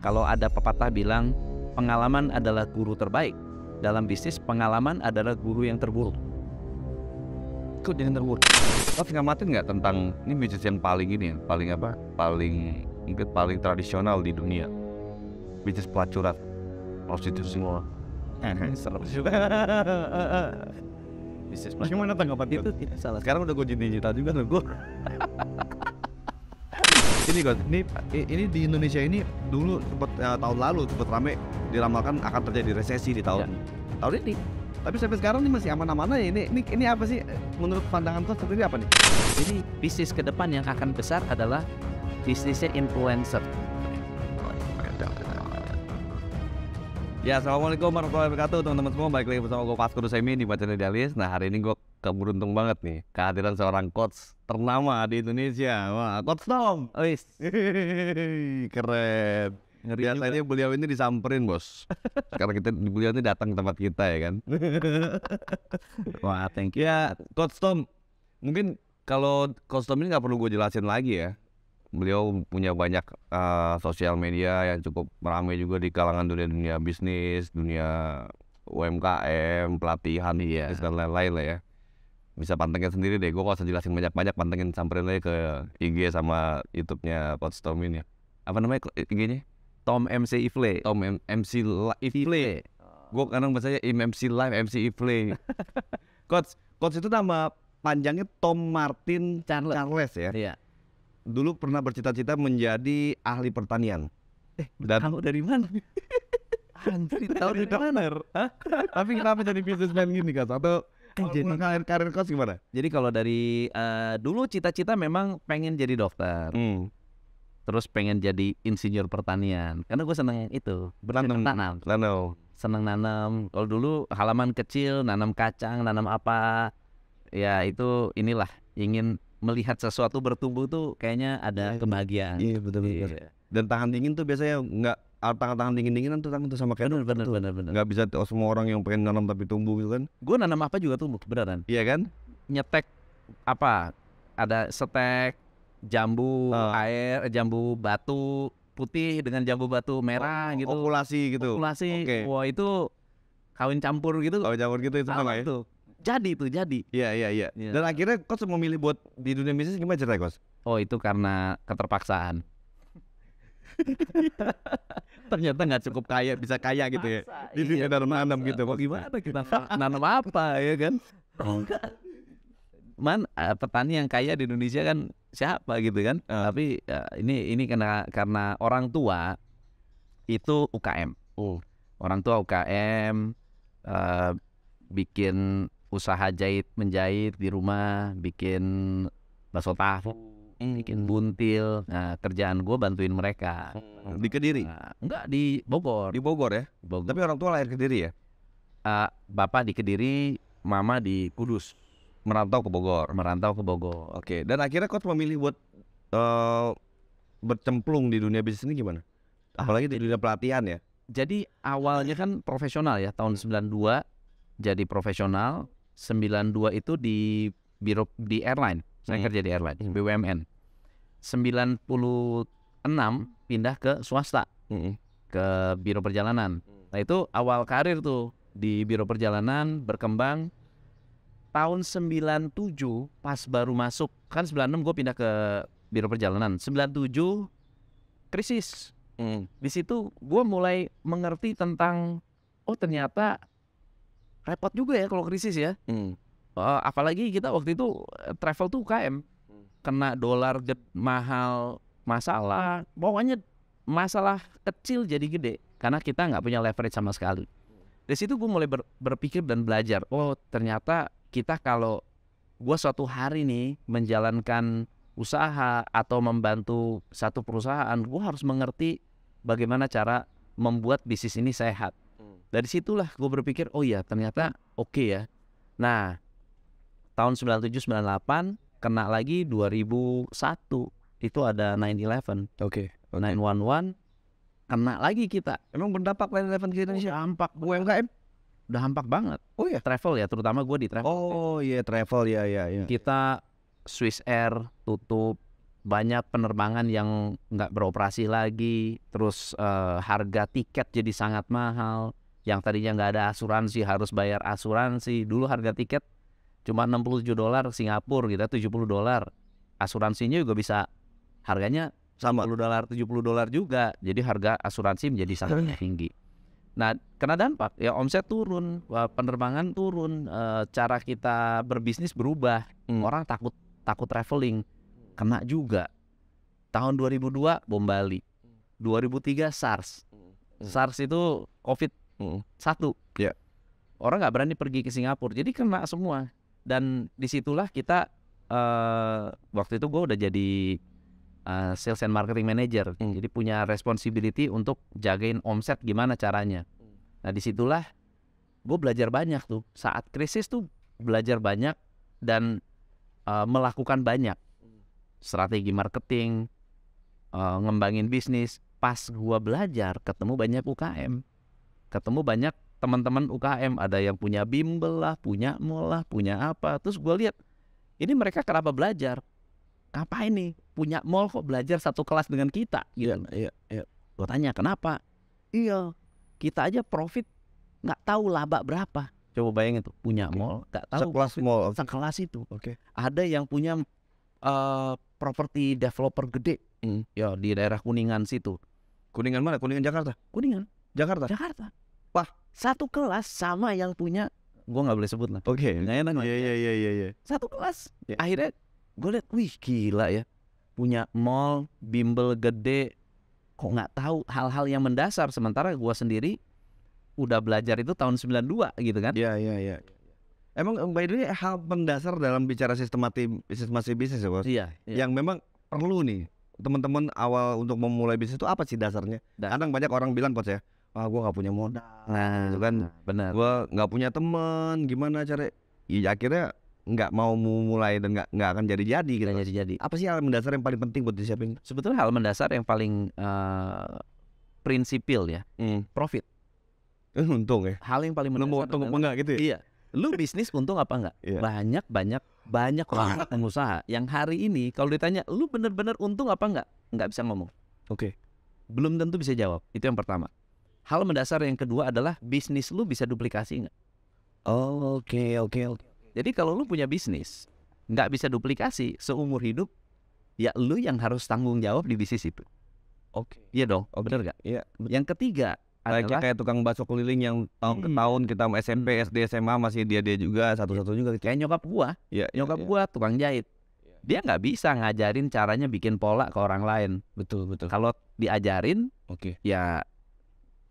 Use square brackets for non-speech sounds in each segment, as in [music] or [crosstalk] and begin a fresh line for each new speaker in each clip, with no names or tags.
Kalau ada pepatah bilang, pengalaman adalah guru terbaik. Dalam bisnis, pengalaman adalah guru yang terburuk. Ikut yang terburuk. Lo mati nggak tentang ini bisnis yang paling ini, paling apa? Paling mungkin paling tradisional di dunia. Bisnis pelacuran, prostitusi semua. Nah, Serem juga. Bisnis pelacuran. Gimana tanggapan itu? tidak Salah. Sekarang udah gue digital juga loh gue. [laughs] ini guys ini ini di Indonesia ini dulu sempat ya, eh, tahun lalu sempat rame diramalkan akan terjadi resesi di tahun ya. tahun ini. Tapi sampai sekarang ini masih aman-aman aja. Ini, ini ini apa sih menurut pandangan tuh seperti apa nih? Jadi bisnis ke depan yang akan besar adalah bisnisnya influencer. Ya, assalamualaikum warahmatullahi wabarakatuh teman-teman semua. Balik lagi bersama gue Paskur Semi di Bacaan Idealis. Nah, hari ini gue keberuntung banget nih kehadiran seorang coach ternama di Indonesia. Wah, coach Tom. Wis. Keren. Ngeri Biasanya juga. beliau ini disamperin bos. karena kita beliau ini datang ke tempat kita ya kan. [laughs] Wah, thank you. Ya, coach Tom. Mungkin kalau coach Tom ini nggak perlu gue jelasin lagi ya beliau punya banyak uh, sosial media yang cukup ramai juga di kalangan dunia dunia bisnis, dunia UMKM, pelatihan, yeah. dan lain-lain lah ya. Bisa pantengin sendiri deh. Gue kalau jelasin banyak-banyak pantengin samperin aja ke IG sama YouTube-nya Coach Tom ini. Ya. Apa namanya IG-nya? Tom MC Ifle. Tom M MC Ifle. Gue kadang bahasanya MC Live, MC Ifle. [laughs] coach, Coach itu nama panjangnya Tom Martin Charles, Charles ya. Iya dulu pernah bercita-cita menjadi ahli pertanian. Eh, dan tahu dari mana? [laughs] Anjir, tahu dari mana? Tapi kenapa jadi bisnismen gini, Kak? Atau eh, jadi karir karir kos gimana? Jadi kalau dari uh, dulu cita-cita memang pengen jadi dokter. Hmm. Terus pengen jadi insinyur pertanian karena gue seneng itu berantem tanam. Tanam. Seneng nanam. Kalau dulu halaman kecil, nanam kacang, nanam apa. Ya itu inilah ingin melihat sesuatu bertumbuh tuh kayaknya ada iya. kebahagiaan. Iya betul betul. Yeah. Dan tangan dingin tuh biasanya nggak tangan-tangan ah, dingin-dinginan tuh tangan tuh sama kayak benar Benar benar benar bener. Gak bisa oh, semua orang yang pengen nanam tapi tumbuh gitu kan Gue nanam apa juga tumbuh beneran Iya kan Nyetek apa ada setek jambu uh. air jambu batu putih dengan jambu batu merah oh, gitu okulasi gitu okulasi okay. wah itu kawin campur gitu kawin campur gitu itu sama, sama ya itu jadi itu jadi. Iya iya iya. Ya. Dan akhirnya kos memilih buat di dunia bisnis gimana ceritanya kos? Oh itu karena keterpaksaan. [laughs] Ternyata nggak cukup kaya bisa kaya gitu ya. di dunia iya, nanam gitu. Kok gimana kita nah, nanam apa ya kan? [laughs] Oh, Man, uh, petani yang kaya di Indonesia kan siapa gitu kan? Uh. Tapi uh, ini ini karena karena orang tua itu UKM. Oh. Orang tua UKM uh, eh, bikin usaha jahit menjahit di rumah, bikin bakso tahu, hmm. bikin buntil. Nah, kerjaan gue bantuin mereka. Hmm. Di Kediri? Nah, enggak di Bogor. Di Bogor ya. Bogor. Tapi orang tua lahir Kediri ya? Uh, bapak di Kediri, mama di Kudus. Merantau ke Bogor. Merantau ke Bogor. Oke. Dan akhirnya kau memilih buat uh, bercemplung di dunia bisnis ini gimana? Ah, Apalagi di dunia pelatihan ya. Jadi awalnya kan profesional ya tahun 92 jadi profesional 92 itu di biro di airline. Saya hmm. kerja di airline, hmm. BUMN. 96 pindah ke swasta. Hmm. Ke biro perjalanan. Hmm. Nah, itu awal karir tuh di biro perjalanan berkembang tahun 97 pas baru masuk kan 96 gue pindah ke biro perjalanan 97 krisis hmm. di situ gue mulai mengerti tentang oh ternyata repot juga ya kalau krisis ya. Hmm. Uh, apalagi kita waktu itu eh, travel tuh UKM hmm. kena dolar mahal masalah pokoknya masalah kecil jadi gede karena kita nggak punya leverage sama sekali hmm. dari situ gue mulai ber, berpikir dan belajar oh ternyata kita kalau gue suatu hari nih menjalankan usaha atau membantu satu perusahaan gue harus mengerti bagaimana cara membuat bisnis ini sehat dari situlah gue berpikir oh ya ternyata oke okay ya nah tahun 97 98 kena lagi 2001 itu ada 911 oke okay, okay. 911 kena lagi kita emang berdampak 911 ke Indonesia dampak UMKM udah hampak banget oh ya travel ya terutama gue di travel oh iya yeah, travel ya yeah, ya yeah, yeah. kita Swiss Air tutup banyak penerbangan yang nggak beroperasi lagi terus uh, harga tiket jadi sangat mahal yang tadinya nggak ada asuransi harus bayar asuransi dulu harga tiket cuma 67 dolar Singapura gitu 70 dolar asuransinya juga bisa harganya sama 10 dolar 70 dolar juga jadi harga asuransi menjadi sangat tinggi nah kena dampak ya omset turun eh, penerbangan turun eh, cara kita berbisnis berubah hmm. orang takut takut traveling kena juga tahun 2002 bom Bali 2003 SARS hmm. SARS itu COVID hmm. satu yeah. orang nggak berani pergi ke Singapura jadi kena semua dan disitulah kita uh, waktu itu gue udah jadi uh, sales and marketing manager hmm. jadi punya responsibility untuk jagain omset gimana caranya nah disitulah gue belajar banyak tuh saat krisis tuh belajar banyak dan uh, melakukan banyak strategi marketing uh, ngembangin bisnis pas gue belajar ketemu banyak UKM ketemu banyak teman-teman UKM ada yang punya bimbel lah punya mall lah punya apa terus gue lihat ini mereka kenapa belajar ngapain ini punya mall kok belajar satu kelas dengan kita gitu iya, iya, iya. gue tanya kenapa iya kita aja profit nggak tahu laba berapa coba bayangin tuh punya okay. mall nggak tahu sekelas mall sekelas itu oke okay. ada yang punya uh, properti developer gede mm. ya di daerah kuningan situ kuningan mana kuningan jakarta kuningan Jakarta. Jakarta. Wah, satu kelas sama yang punya gua nggak boleh sebut lah. Oke. Okay. [laughs] Nggak Ya Iya iya iya iya. Satu kelas. Yeah. Akhirnya gue liat, wih gila ya, punya mall, bimbel gede, kok nggak tahu hal-hal yang mendasar. Sementara gua sendiri udah belajar itu tahun 92 gitu kan. Iya iya iya. Emang eh, by the way hal mendasar dalam bicara sistematis sistemasi bisnis ya bos. Iya. iya. Yang memang perlu nih teman-teman awal untuk memulai bisnis itu apa sih dasarnya? Kadang banyak orang bilang coach ya, ah gue nggak punya modal nah, itu kan nah, benar gue nggak punya teman, gimana cara ya, ya akhirnya nggak mau mulai dan nggak nggak akan jadi jadi gitu jadi jadi apa sih hal mendasar yang paling penting buat disiapin sebetulnya hal mendasar yang paling uh, prinsipil ya hmm. profit eh, untung ya hal yang paling mendasar untung apa enggak gitu ya? iya lu bisnis untung apa enggak yeah. banyak banyak banyak banget pengusaha yang hari ini kalau ditanya lu bener-bener untung apa enggak enggak bisa ngomong oke okay. belum tentu bisa jawab itu yang pertama Hal mendasar yang kedua adalah bisnis lu bisa duplikasi nggak? Oh, oke, okay, oke, okay, oke. Okay. Jadi kalau lu punya bisnis, nggak bisa duplikasi seumur hidup, ya lu yang harus tanggung jawab di bisnis itu. Oke. Okay. Iya dong. Oh, bener nggak? Iya. Yang ketiga adalah kayak tukang bakso keliling yang tahun ke hmm. tahun kita SMP, hmm. SD, SMA masih dia dia juga iya. satu-satunya juga. Kayak nyokap gua. Iya. iya nyokap yeah, gua tukang jahit. Iya. Dia nggak bisa ngajarin caranya bikin pola ke orang lain. Betul betul. Kalau diajarin, oke. Okay. Ya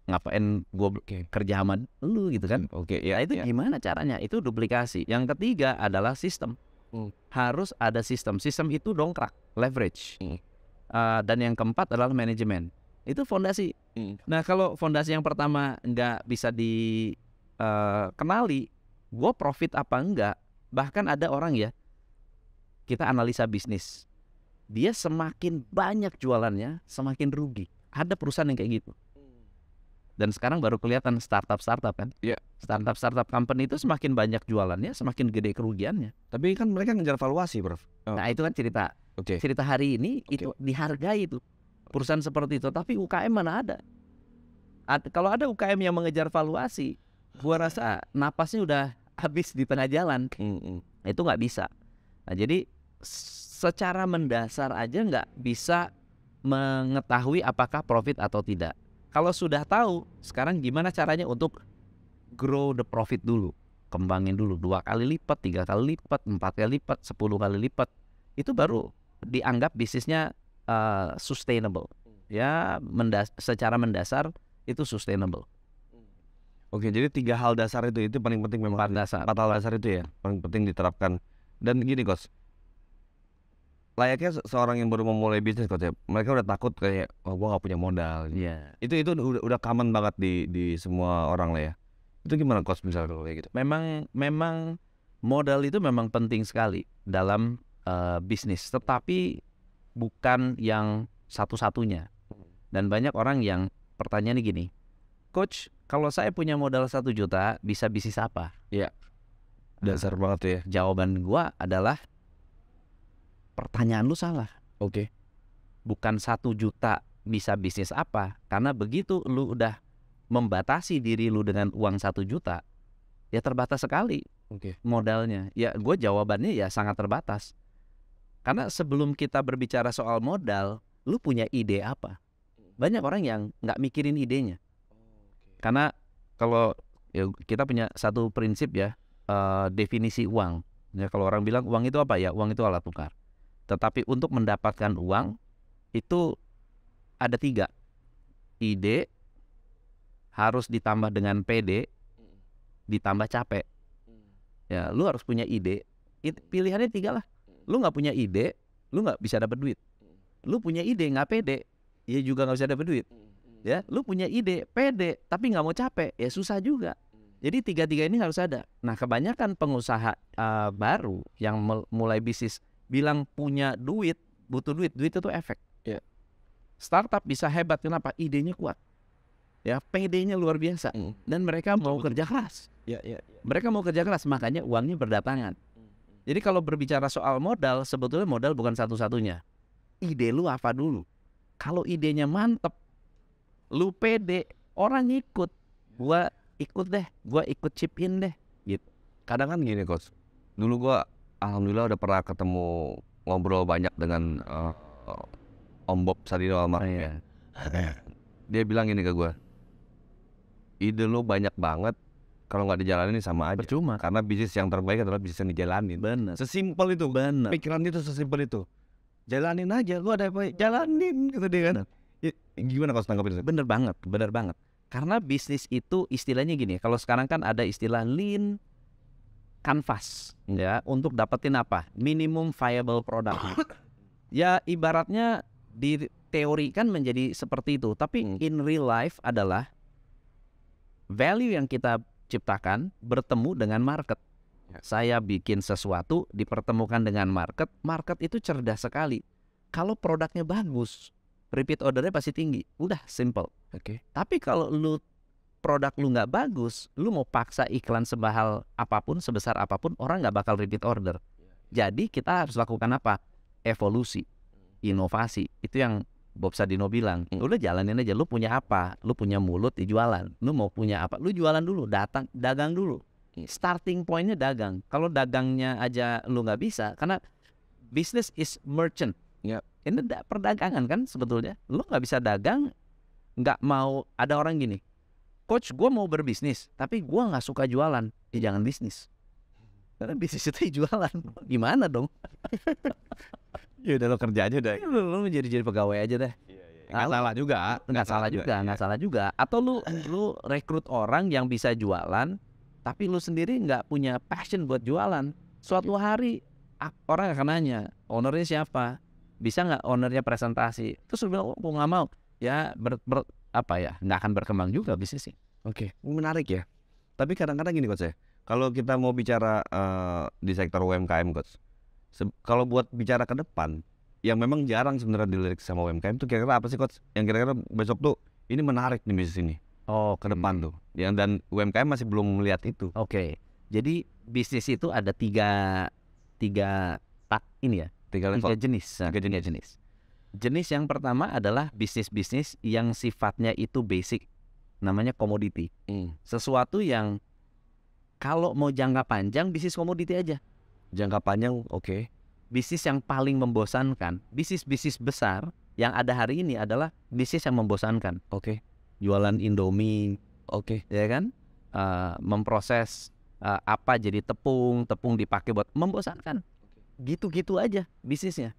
ngapain gue okay. kerja sama lu gitu kan hmm, oke okay, ya nah, itu ya. gimana caranya itu duplikasi yang ketiga adalah sistem hmm. harus ada sistem sistem itu dongkrak leverage hmm. uh, dan yang keempat adalah manajemen itu fondasi hmm. nah kalau fondasi yang pertama nggak bisa dikenali eh, uh, gue profit apa enggak bahkan ada orang ya kita analisa bisnis dia semakin banyak jualannya semakin rugi ada perusahaan yang kayak gitu dan sekarang baru kelihatan startup-startup kan. Iya. Yeah. Startup-startup company itu semakin banyak jualannya, semakin gede kerugiannya. Tapi kan mereka ngejar valuasi, bro. Oh. Nah, itu kan cerita okay. cerita hari ini okay. itu dihargai itu. Perusahaan seperti itu, tapi UKM mana ada? At, kalau ada UKM yang mengejar valuasi, gua rasa napasnya udah [laughs] habis di tengah jalan. Mm Itu nggak bisa. Nah, jadi secara mendasar aja nggak bisa mengetahui apakah profit atau tidak. Kalau sudah tahu, sekarang gimana caranya untuk grow the profit dulu, kembangin dulu dua kali lipat, tiga kali lipat, empat kali lipat, sepuluh kali lipat, itu baru dianggap bisnisnya uh, sustainable. Hmm. Ya, mendas secara mendasar itu sustainable. Hmm. Oke, jadi tiga hal dasar itu itu paling penting memang. Empat dasar. Empat hal dasar itu ya paling penting diterapkan. Dan gini, Kos, layaknya seorang yang baru memulai bisnis coach ya, mereka udah takut kayak oh gua gak punya modal gitu. Iya. yeah. itu itu udah udah common banget di di semua orang lah ya itu gimana coach misalnya kayak gitu memang memang modal itu memang penting sekali dalam uh, bisnis tetapi bukan yang satu-satunya dan banyak orang yang pertanyaan gini coach kalau saya punya modal satu juta bisa bisnis apa ya yeah. dasar banget ya jawaban gua adalah pertanyaan lu salah. Oke. Okay. Bukan satu juta bisa bisnis apa, karena begitu lu udah membatasi diri lu dengan uang satu juta, ya terbatas sekali okay. modalnya. Ya gue jawabannya ya sangat terbatas. Karena sebelum kita berbicara soal modal, lu punya ide apa? Banyak orang yang nggak mikirin idenya. Karena kalau ya kita punya satu prinsip ya uh, definisi uang. Ya kalau orang bilang uang itu apa ya? Uang itu alat tukar. Tetapi untuk mendapatkan uang itu ada tiga. Ide harus ditambah dengan PD, hmm. ditambah capek. Hmm. Ya, lu harus punya ide. Hmm. Pilihannya tiga lah. Lu nggak punya ide, lu nggak bisa dapat duit. Lu punya ide nggak pede, ya juga nggak bisa dapat duit. Ya, lu punya ide, pede, tapi nggak mau capek, ya susah juga. Jadi tiga-tiga ini harus ada. Nah, kebanyakan pengusaha uh, baru yang mulai bisnis bilang punya duit, butuh duit, duit itu efek. Yeah. Startup bisa hebat kenapa? Idenya kuat. Ya, PD-nya luar biasa mm. dan mereka mau kerja keras. Yeah, yeah, yeah. Mereka mau kerja keras, makanya uangnya berdatangan. Hmm. Jadi kalau berbicara soal modal, sebetulnya modal bukan satu-satunya. Ide lu apa dulu? Kalau idenya mantep, lu pede, orang ikut. Gua ikut deh, gua ikut chip in deh. Gitu. Kadang kan gini, Coach. Dulu gua alhamdulillah udah pernah ketemu ngobrol banyak dengan uh, Om Bob Sadino almarhum oh, iya. ya. Dia bilang gini ke gue, ide lo banyak banget, kalau nggak ini sama aja. Percuma. Karena bisnis yang terbaik adalah bisnis yang dijalanin. Benar. Sesimpel itu. Benar. Pikiran itu sesimpel itu. Jalanin aja, lu ada apa? Jalanin gitu dia kan. Ya, gimana kalau tanggapin itu? Bener banget, bener banget. Karena bisnis itu istilahnya gini, kalau sekarang kan ada istilah lean, kanvas hmm. ya untuk dapetin apa minimum viable product [coughs] ya ibaratnya di teori kan menjadi seperti itu tapi hmm. in real life adalah value yang kita ciptakan bertemu dengan market ya. saya bikin sesuatu dipertemukan dengan market market itu cerdas sekali kalau produknya bagus repeat ordernya pasti tinggi udah simple oke okay. tapi kalau lu produk lu nggak bagus, lu mau paksa iklan semahal apapun, sebesar apapun, orang nggak bakal repeat order. Iya, iya. Jadi kita harus lakukan apa? Evolusi, inovasi. Itu yang Bob Sadino bilang, hmm. udah jalanin aja. Lu punya apa? Lu punya mulut, di jualan. Lu mau punya apa? Lu jualan dulu, datang, dagang dulu. Iya. Starting pointnya dagang. Kalau dagangnya aja lu nggak bisa, karena bisnis is merchant. Yep. Ini perdagangan kan sebetulnya. Lu nggak bisa dagang, nggak mau ada orang gini coach gue mau berbisnis tapi gue nggak suka jualan ya jangan bisnis karena bisnis itu [laughs] jualan gimana dong [laughs] ya udah lo kerja aja deh lo, lo menjadi jadi pegawai aja deh iya, iya, iya. nggak ya, ya. salah juga nggak salah juga nggak salah juga atau lu lu rekrut orang yang bisa jualan tapi lu sendiri nggak punya passion buat jualan suatu hari orang akan nanya ownernya siapa bisa nggak ownernya presentasi terus lu bilang oh, gue nggak mau ya ber, ber, apa ya nggak akan berkembang juga bisnisnya. Oke, okay. menarik ya. Tapi kadang-kadang gini coach ya, kalau kita mau bicara uh, di sektor UMKM coach, kalau buat bicara ke depan, yang memang jarang sebenarnya dilirik sama UMKM itu kira-kira apa sih coach? Yang kira-kira besok tuh ini menarik nih bisnis ini. Oh, ke hmm. depan hmm. tuh. Yang dan UMKM masih belum melihat itu. Oke. Okay. Jadi bisnis itu ada tiga tiga tak ini ya. Tiga Tiga jenis. Tiga jenis. Tiga jenis. Jenis yang pertama adalah bisnis-bisnis yang sifatnya itu basic, namanya komoditi. Hmm. Sesuatu yang kalau mau jangka panjang bisnis komoditi aja. Jangka panjang, oke. Okay. Bisnis yang paling membosankan, bisnis-bisnis besar yang ada hari ini adalah bisnis yang membosankan. Oke. Okay. Jualan Indomie, oke, okay. ya kan? Uh, memproses uh, apa jadi tepung, tepung dipakai buat membosankan. Gitu-gitu aja bisnisnya.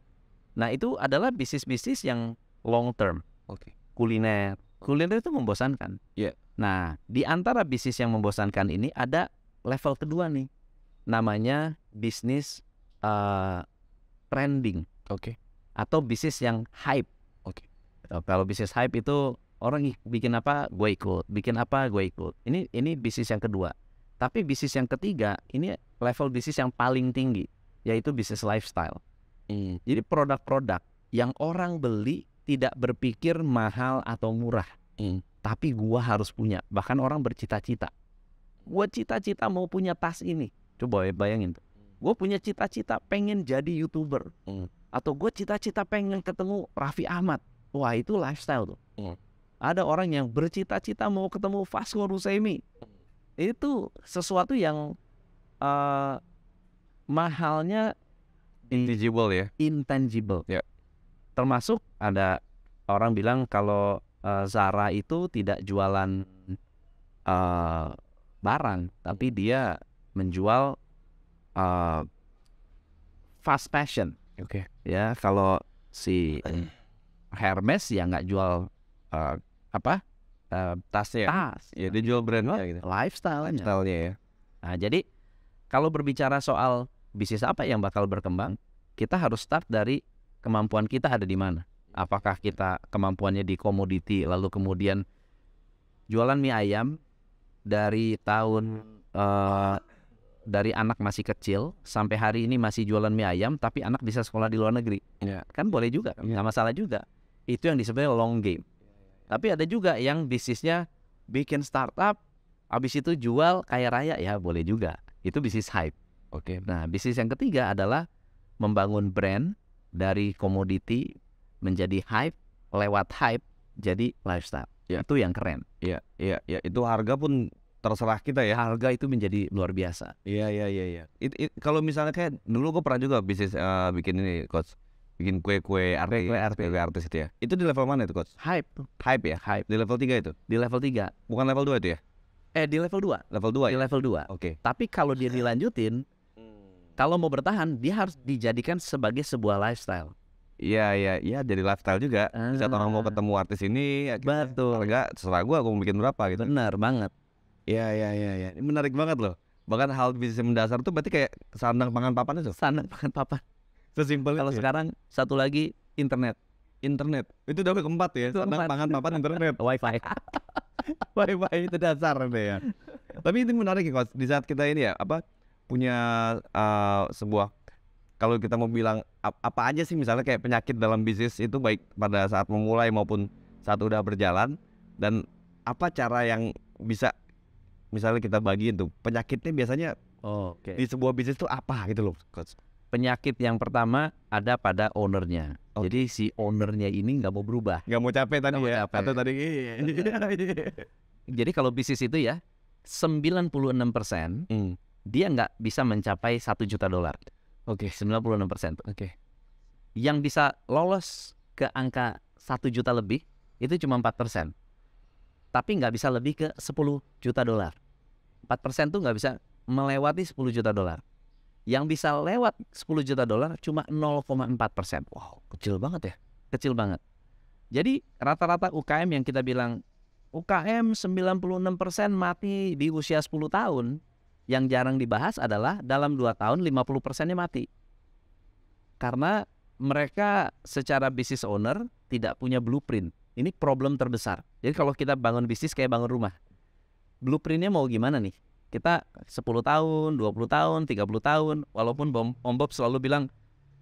Nah itu adalah bisnis-bisnis yang long term. Oke. Okay. Kuliner, kuliner itu membosankan. Iya. Yeah. Nah di antara bisnis yang membosankan ini ada level kedua nih, namanya bisnis uh, trending. Oke. Okay. Atau bisnis yang hype. Oke. Okay. Eh, kalau bisnis hype itu orang bikin apa gue ikut, bikin apa gue ikut. Ini ini bisnis yang kedua. Tapi bisnis yang ketiga ini level bisnis yang paling tinggi, yaitu bisnis lifestyle. Hmm. Jadi produk-produk yang orang beli tidak berpikir mahal atau murah, hmm. tapi gua harus punya. Bahkan orang bercita-cita. Gua cita-cita mau punya tas ini. Coba ya, bayangin tuh. Hmm. Gue punya cita-cita pengen jadi youtuber, hmm. atau gue cita-cita pengen ketemu Raffi Ahmad. Wah itu lifestyle tuh. Hmm. Ada orang yang bercita-cita mau ketemu Vasco Rusemi. Hmm. Itu sesuatu yang uh, mahalnya intangible ya intangible ya. termasuk ada orang bilang kalau uh, Zara itu tidak jualan uh, barang tapi dia menjual uh, fast fashion oke okay. ya kalau si Hermes ya nggak jual uh, apa uh, tasnya tas ya dia jual brand lifestyle gitu. lifestyle ya nah jadi kalau berbicara soal bisnis apa yang bakal berkembang, kita harus start dari kemampuan kita ada di mana. Apakah kita kemampuannya di komoditi, lalu kemudian jualan mie ayam dari tahun uh, dari anak masih kecil sampai hari ini masih jualan mie ayam, tapi anak bisa sekolah di luar negeri, yeah. kan boleh juga, kan? yeah. masalah juga. Itu yang disebut long game. Tapi ada juga yang bisnisnya bikin startup, habis itu jual kaya raya ya boleh juga. Itu bisnis hype. Oke. Okay. Nah, bisnis yang ketiga adalah membangun brand dari komoditi menjadi hype lewat hype jadi lifestyle. Ya. Itu yang keren. Iya, iya, ya Itu harga pun terserah kita ya. Harga itu menjadi luar biasa. Iya, iya, iya, iya. It, kalau misalnya kayak dulu gue pernah juga bisnis uh, bikin ini, coach bikin kue-kue artis, kue, artis. Kue, kue artis itu ya. Itu di level mana itu, coach? Hype. Hype ya, hype. Di level tiga itu. Di level tiga. Bukan level dua itu ya? Eh, di level dua. Level dua. Ya? Di ya? level dua. Oke. Okay. Tapi kalau dia dilanjutin kalau mau bertahan dia harus dijadikan sebagai sebuah lifestyle. Iya iya iya jadi lifestyle juga. Ah. orang mau ah. ketemu artis ini, ya gitu. betul. Enggak, terserah gua aku mau bikin berapa gitu. Benar banget. Iya iya iya ya. menarik banget loh. Bahkan hal bisnis mendasar tuh berarti kayak sandang pangan papan itu. Sandang pangan papan. Sesimpel Kalau ya. sekarang satu lagi internet. Internet. Itu udah keempat ya. Itu sandang pangan papan internet. [laughs] Wifi. Wifi itu dasar deh ya. Tapi ini menarik ya, Di saat kita ini ya apa punya uh, sebuah kalau kita mau bilang apa aja sih misalnya kayak penyakit dalam bisnis itu baik pada saat memulai maupun saat udah berjalan dan apa cara yang bisa misalnya kita bagiin tuh penyakitnya biasanya oh, okay. di sebuah bisnis itu apa gitu loh coach penyakit yang pertama ada pada ownernya. Okay. Jadi si ownernya ini nggak mau berubah. Nggak mau capek tadi gak ya? Capek. Atau tadi iya, iya. Jadi kalau bisnis itu ya 96% persen hmm dia nggak bisa mencapai satu juta dolar. Oke. sembilan puluh enam persen. Oke. Yang bisa lolos ke angka satu juta lebih itu cuma empat persen. Tapi nggak bisa lebih ke sepuluh juta dolar. Empat persen tuh nggak bisa melewati sepuluh juta dolar. Yang bisa lewat 10 juta dolar cuma 0,4 persen. Wow, kecil banget ya. Kecil banget. Jadi rata-rata UKM yang kita bilang UKM 96% mati di usia 10 tahun yang jarang dibahas adalah dalam 2 tahun 50 persennya mati. Karena mereka secara bisnis owner tidak punya blueprint. Ini problem terbesar. Jadi kalau kita bangun bisnis kayak bangun rumah. Blueprintnya mau gimana nih? Kita 10 tahun, 20 tahun, 30 tahun. Walaupun Om Bob selalu bilang,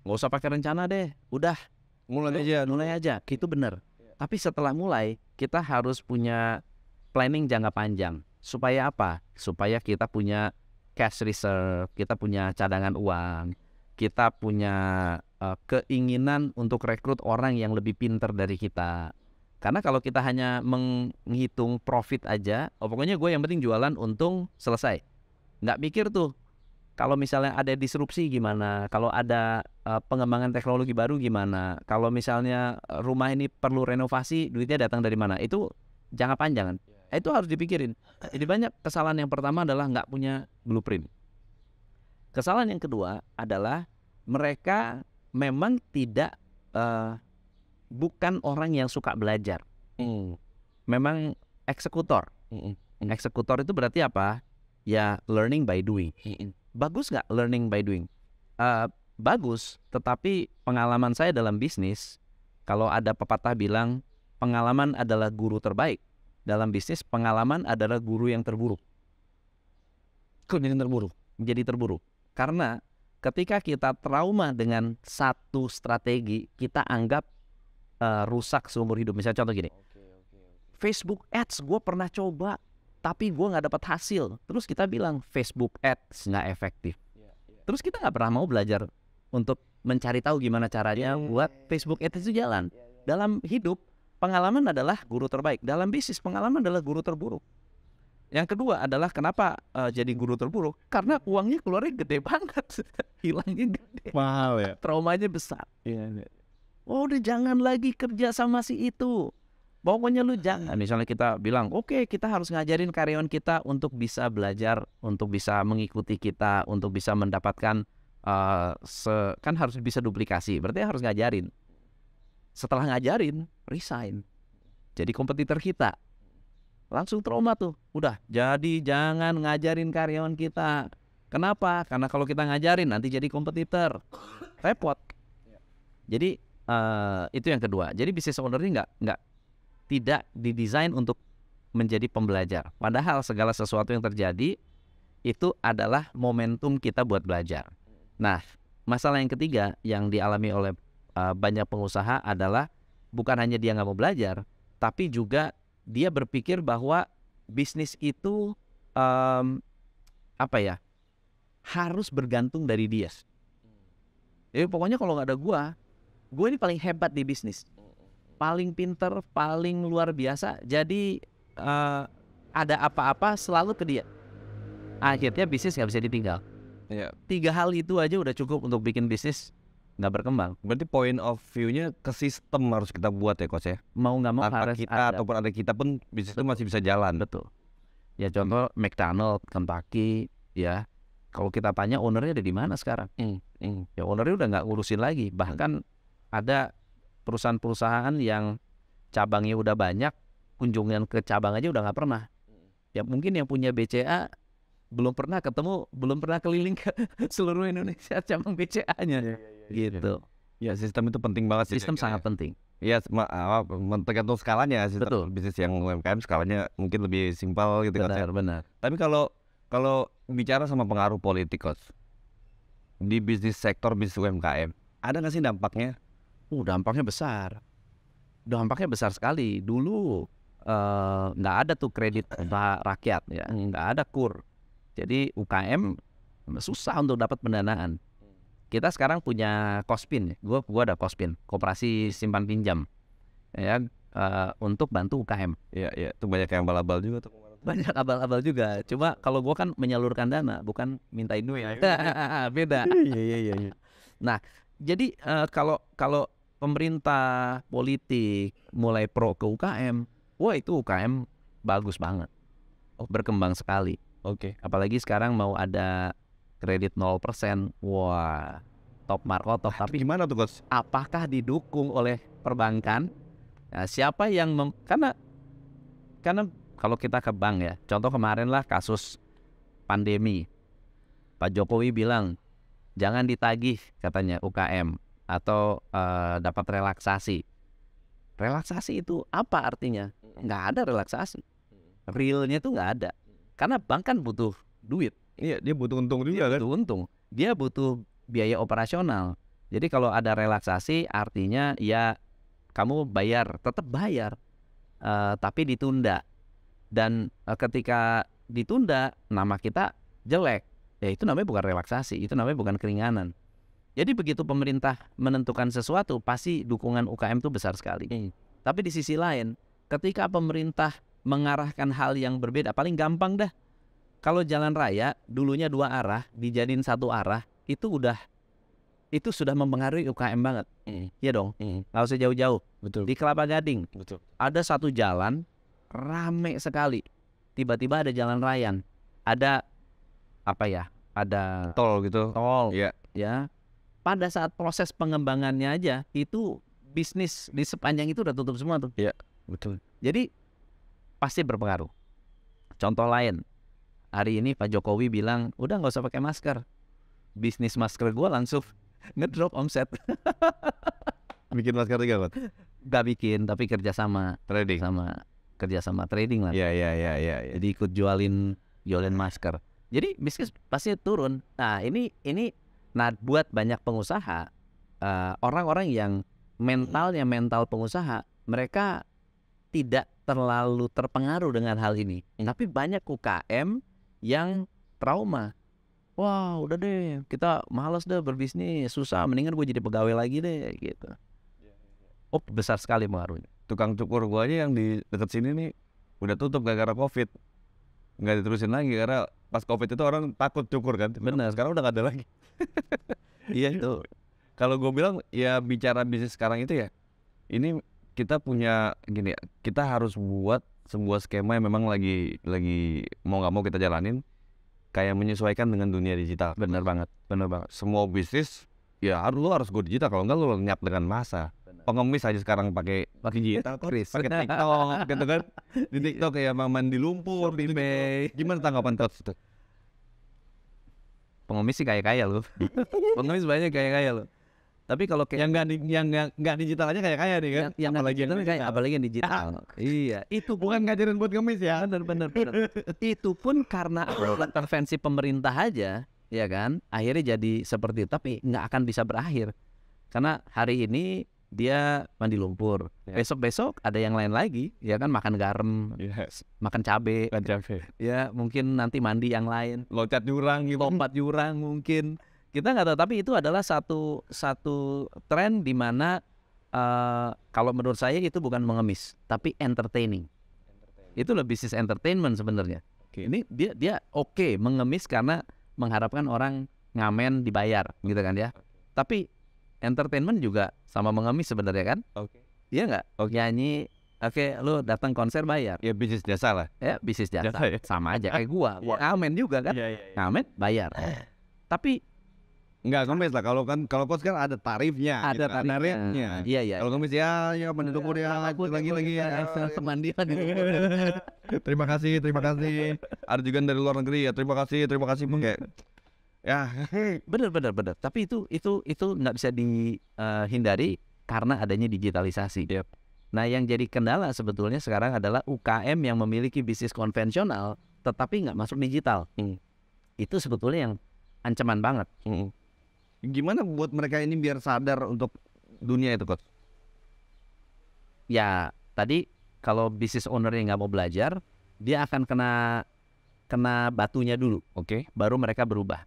nggak usah pakai rencana deh. Udah, mulai aja mulai aja itu benar iya. tapi setelah mulai kita harus punya planning jangka panjang Supaya apa? Supaya kita punya cash reserve, kita punya cadangan uang, kita punya uh, keinginan untuk rekrut orang yang lebih pinter dari kita. Karena kalau kita hanya menghitung profit aja, oh pokoknya gue yang penting jualan untung selesai. Nggak mikir tuh kalau misalnya ada disrupsi gimana, kalau ada uh, pengembangan teknologi baru gimana, kalau misalnya rumah ini perlu renovasi, duitnya datang dari mana? Itu jangka panjang Nah, itu harus dipikirin. Jadi banyak kesalahan yang pertama adalah nggak punya blueprint. Kesalahan yang kedua adalah mereka memang tidak uh, bukan orang yang suka belajar. Mm. Memang eksekutor. Mm -mm. Eksekutor itu berarti apa? Ya learning by doing. Mm -mm. Bagus nggak learning by doing? Uh, bagus, tetapi pengalaman saya dalam bisnis, kalau ada pepatah bilang pengalaman adalah guru terbaik dalam bisnis pengalaman adalah guru yang terburuk. Yang terburuk, menjadi terburuk. Karena ketika kita trauma dengan satu strategi, kita anggap uh, rusak seumur hidup. Misalnya contoh gini, Facebook Ads gue pernah coba, tapi gue nggak dapat hasil. Terus kita bilang Facebook Ads nggak efektif. Ya, ya. Terus kita nggak pernah mau belajar untuk mencari tahu gimana caranya iya, iya, buat iya, Facebook Ads itu jalan. Dalam hidup Pengalaman adalah guru terbaik. Dalam bisnis pengalaman adalah guru terburuk. Yang kedua adalah kenapa uh, jadi guru terburuk? Karena uangnya keluarnya gede [laughs] banget, hilangnya gede, mahal ya, traumanya besar. Iya. ya. Oh, udah jangan lagi kerja sama si itu. Pokoknya lu jangan. Nah, misalnya kita bilang, oke okay, kita harus ngajarin karyawan kita untuk bisa belajar, untuk bisa mengikuti kita, untuk bisa mendapatkan uh, se kan harus bisa duplikasi. Berarti harus ngajarin setelah ngajarin resign jadi kompetitor kita langsung trauma tuh udah jadi jangan ngajarin karyawan kita kenapa karena kalau kita ngajarin nanti jadi kompetitor repot jadi uh, itu yang kedua jadi bisnis owner ini nggak nggak tidak didesain untuk menjadi pembelajar padahal segala sesuatu yang terjadi itu adalah momentum kita buat belajar nah masalah yang ketiga yang dialami oleh uh, banyak pengusaha adalah bukan hanya dia nggak mau belajar, tapi juga dia berpikir bahwa bisnis itu um, apa ya harus bergantung dari dia. Jadi pokoknya kalau nggak ada gua, gua ini paling hebat di bisnis, paling pinter, paling luar biasa. Jadi uh, ada apa-apa selalu ke dia. Akhirnya bisnis nggak bisa ditinggal. Yeah. Tiga hal itu aja udah cukup untuk bikin bisnis nggak berkembang. Berarti point of view-nya ke sistem harus kita buat ya coach ya. Mau nggak mau Tanpa harus kita ada. ataupun ada kita pun bisnis itu masih bisa jalan. Betul. Ya contoh hmm. McDonald, Kentucky, ya. Kalau kita tanya ownernya ada di mana sekarang? Hmm. Hmm. Ya ownernya udah nggak ngurusin lagi. Bahkan hmm. ada perusahaan-perusahaan yang cabangnya udah banyak, kunjungan ke cabang aja udah nggak pernah. Ya mungkin yang punya BCA belum pernah ketemu, belum pernah keliling ke [laughs] seluruh Indonesia cabang BCA-nya. Ya, ya, ya, gitu. Ya, sistem itu penting banget sih. Sistem ya. sangat ya. penting. Iya, tergantung skalanya ya, sih. Betul. Bisnis yang UMKM skalanya mungkin lebih simpel gitu kan. Benar, Tapi kalau kalau bicara sama pengaruh politik, Di bisnis sektor bisnis UMKM, ada nggak sih dampaknya? Uh, dampaknya besar. Dampaknya besar sekali. Dulu eh, nggak uh, ada tuh kredit [clears throat] rakyat ya hmm. nggak ada kur jadi UKM susah untuk dapat pendanaan. Kita sekarang punya Kospin, ya. gua gua ada Kospin, Koperasi Simpan Pinjam. Ya, uh, untuk bantu UKM. Iya, iya, itu banyak yang abal-abal juga tuh banyak abal-abal juga. Cuma iya. kalau gua kan menyalurkan dana, bukan minta duit. Ya, [laughs] Beda. Iya, iya iya iya. Nah, jadi uh, kalau kalau pemerintah politik mulai pro ke UKM, wah itu UKM bagus banget. Oh Berkembang sekali. Oke. Okay. Apalagi sekarang mau ada kredit 0%. Wah, top marko top. Tapi gimana tuh, Coach? Apakah didukung oleh perbankan? Nah, siapa yang mem? karena karena kalau kita ke bank ya, contoh kemarin lah kasus pandemi. Pak Jokowi bilang jangan ditagih katanya UKM atau uh, dapat relaksasi. Relaksasi itu apa artinya? Nggak ada relaksasi. Realnya tuh nggak ada. Karena bank kan butuh duit. Iya, dia butuh untung juga dia kan. Butuh untung. Dia butuh biaya operasional. Jadi kalau ada relaksasi artinya ya kamu bayar, tetap bayar. Uh, tapi ditunda. Dan uh, ketika ditunda nama kita jelek. Ya itu namanya bukan relaksasi, itu namanya bukan keringanan. Jadi begitu pemerintah menentukan sesuatu pasti dukungan UKM itu besar sekali. Hmm. Tapi di sisi lain, ketika pemerintah mengarahkan hal yang berbeda. Paling gampang dah. Kalau jalan raya dulunya dua arah, dijadiin satu arah, itu udah itu sudah mempengaruhi UKM banget. Mm. Iya dong. Mm. usah jauh-jauh. Betul. Di Kelapa Gading. Betul. Ada satu jalan rame sekali. Tiba-tiba ada jalan raya Ada apa ya? Ada tol gitu. Tol. ya Yeah. Ya. Pada saat proses pengembangannya aja itu bisnis di sepanjang itu udah tutup semua tuh. ya betul. Jadi pasti berpengaruh. Contoh lain, hari ini Pak Jokowi bilang udah nggak usah pakai masker. Bisnis masker gue langsung [laughs] ngedrop omset. [laughs] bikin masker tiga buat? Gak bikin, tapi kerjasama. Trading. Sama kerjasama trading lah. Iya iya iya Ya, Ya. Jadi ikut jualin jualin masker. Jadi bisnis pasti turun. Nah ini ini nah buat banyak pengusaha eh, orang-orang uh, orang -orang yang mentalnya mental pengusaha mereka tidak terlalu terpengaruh dengan hal ini. Hmm. Tapi banyak UKM yang trauma. Wah, udah deh, kita malas deh berbisnis, susah, mendingan gue jadi pegawai lagi deh gitu. Iya, iya, iya. Oh, besar sekali pengaruhnya. Tukang cukur gue aja yang di dekat sini nih udah tutup gara-gara Covid. Nggak diterusin lagi karena pas Covid itu orang takut cukur kan. Benar. Sekarang udah gak ada lagi. iya itu. Kalau gue bilang ya bicara bisnis sekarang itu ya ini kita punya gini kita harus buat sebuah skema yang memang lagi lagi mau nggak mau kita jalanin kayak menyesuaikan dengan dunia digital benar banget benar banget semua bisnis ya harus lu harus go digital kalau enggak lu nyap dengan masa pengemis aja sekarang pakai pakai digital kris pakai TikTok [laughs] gitu kan di iya. TikTok kayak maman di lumpur di mei gimana tanggapan kau itu pengemis sih kaya kaya lu [laughs] pengemis banyak kaya kaya lu tapi kalau kayak yang nggak yang nggak digital aja kayak kaya nih kan. Yang, yang apalagi yang apalagi yang digital. Ah, iya, itu bukan ngajarin buat ngemis ya. Benar benar. benar. [laughs] itu pun karena intervensi pemerintah aja, ya kan? Akhirnya jadi seperti itu, tapi nggak akan bisa berakhir. Karena hari ini dia mandi lumpur. Ya. besok Besok besok ada yang lain lagi, ya kan makan garam, yes. makan cabe, makan cabe. Ya mungkin nanti mandi yang lain. Loncat jurang, gitu. lompat jurang mungkin kita nggak tahu tapi itu adalah satu satu tren di mana uh, kalau menurut saya itu bukan mengemis tapi entertaining, itu lebih bisnis entertainment sebenarnya okay. ini dia dia oke okay, mengemis karena mengharapkan orang ngamen dibayar gitu kan ya okay. tapi entertainment juga sama mengemis sebenarnya kan okay. iya nggak okay. nyanyi Oke, okay, lu datang konser bayar. Ya bisnis jasa lah. Ya bisnis jasa. jasa ya? Sama aja kayak gua. gua [laughs] ngamen juga kan. Ya, ya, ya. Ngamen bayar. Eh. Tapi Enggak ngemis lah kalau kan kalau kos kan ada tarifnya. Ada gitu. tarifnya. tarifnya. Ah, iya iya. Kalau ngemis ya ya penduduk iya, ya, lagi lagi ya. Pemandian. terima kasih terima kasih. Ada juga dari luar negeri ya terima kasih terima kasih Mungkin hmm. Ya. bener bener bener. Tapi itu itu itu nggak bisa dihindari eh, karena adanya digitalisasi. Yep. Nah yang jadi kendala sebetulnya sekarang adalah UKM yang memiliki bisnis konvensional tetapi nggak masuk digital. Hmm. Itu sebetulnya yang ancaman banget. Hmm gimana buat mereka ini biar sadar untuk dunia itu coach? Ya tadi kalau bisnis owner yang nggak mau belajar, dia akan kena kena batunya dulu, oke? Okay. Baru mereka berubah.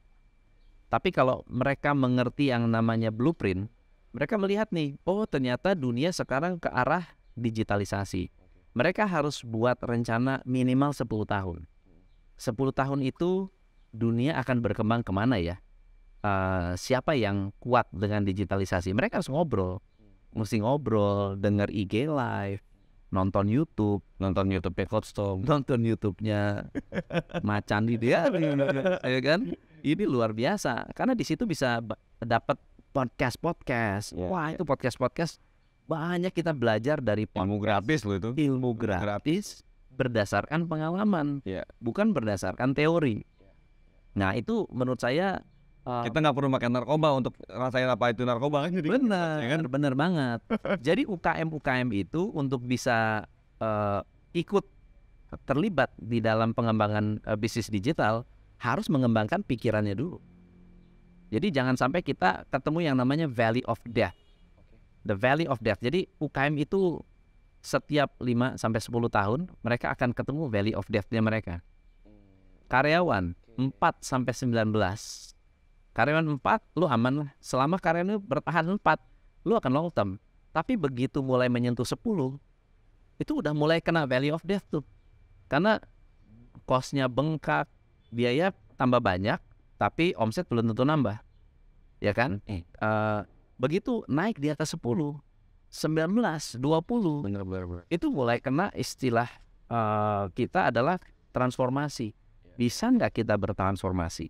Tapi kalau mereka mengerti yang namanya blueprint, mereka melihat nih, oh ternyata dunia sekarang ke arah digitalisasi. Mereka harus buat rencana minimal 10 tahun. 10 tahun itu dunia akan berkembang kemana ya? uh, siapa yang kuat dengan digitalisasi mereka harus ngobrol mesti ngobrol denger IG live nonton YouTube nonton YouTube ya Storm nonton YouTube-nya macan di dia ya kan ini luar biasa karena di situ bisa dapat podcast podcast iya. yeah, wah itu podcast podcast banyak kita belajar dari podcast. ilmu gratis loh itu ilmu gratis, gratis berdasarkan pengalaman yeah. bukan berdasarkan teori iya. Nah, itu menurut saya Uh, kita nggak perlu makan narkoba untuk rasain apa itu narkoba kan jadi gitu, bener ya kan? benar banget [laughs] jadi UKM UKM itu untuk bisa uh, ikut terlibat di dalam pengembangan uh, bisnis digital harus mengembangkan pikirannya dulu jadi jangan sampai kita ketemu yang namanya valley of death the valley of death jadi UKM itu setiap 5 sampai sepuluh tahun mereka akan ketemu valley of death-nya mereka hmm. karyawan empat sampai sembilan belas karyawan 4 lu aman lah selama karyawan lu bertahan 4 lu akan long term tapi begitu mulai menyentuh 10 itu udah mulai kena value of death tuh karena costnya bengkak biaya tambah banyak tapi omset belum tentu nambah ya kan hmm. eh. uh, begitu naik di atas 10 19 20 bener, bener, bener. itu mulai kena istilah uh, kita adalah transformasi iya. bisa nggak kita bertransformasi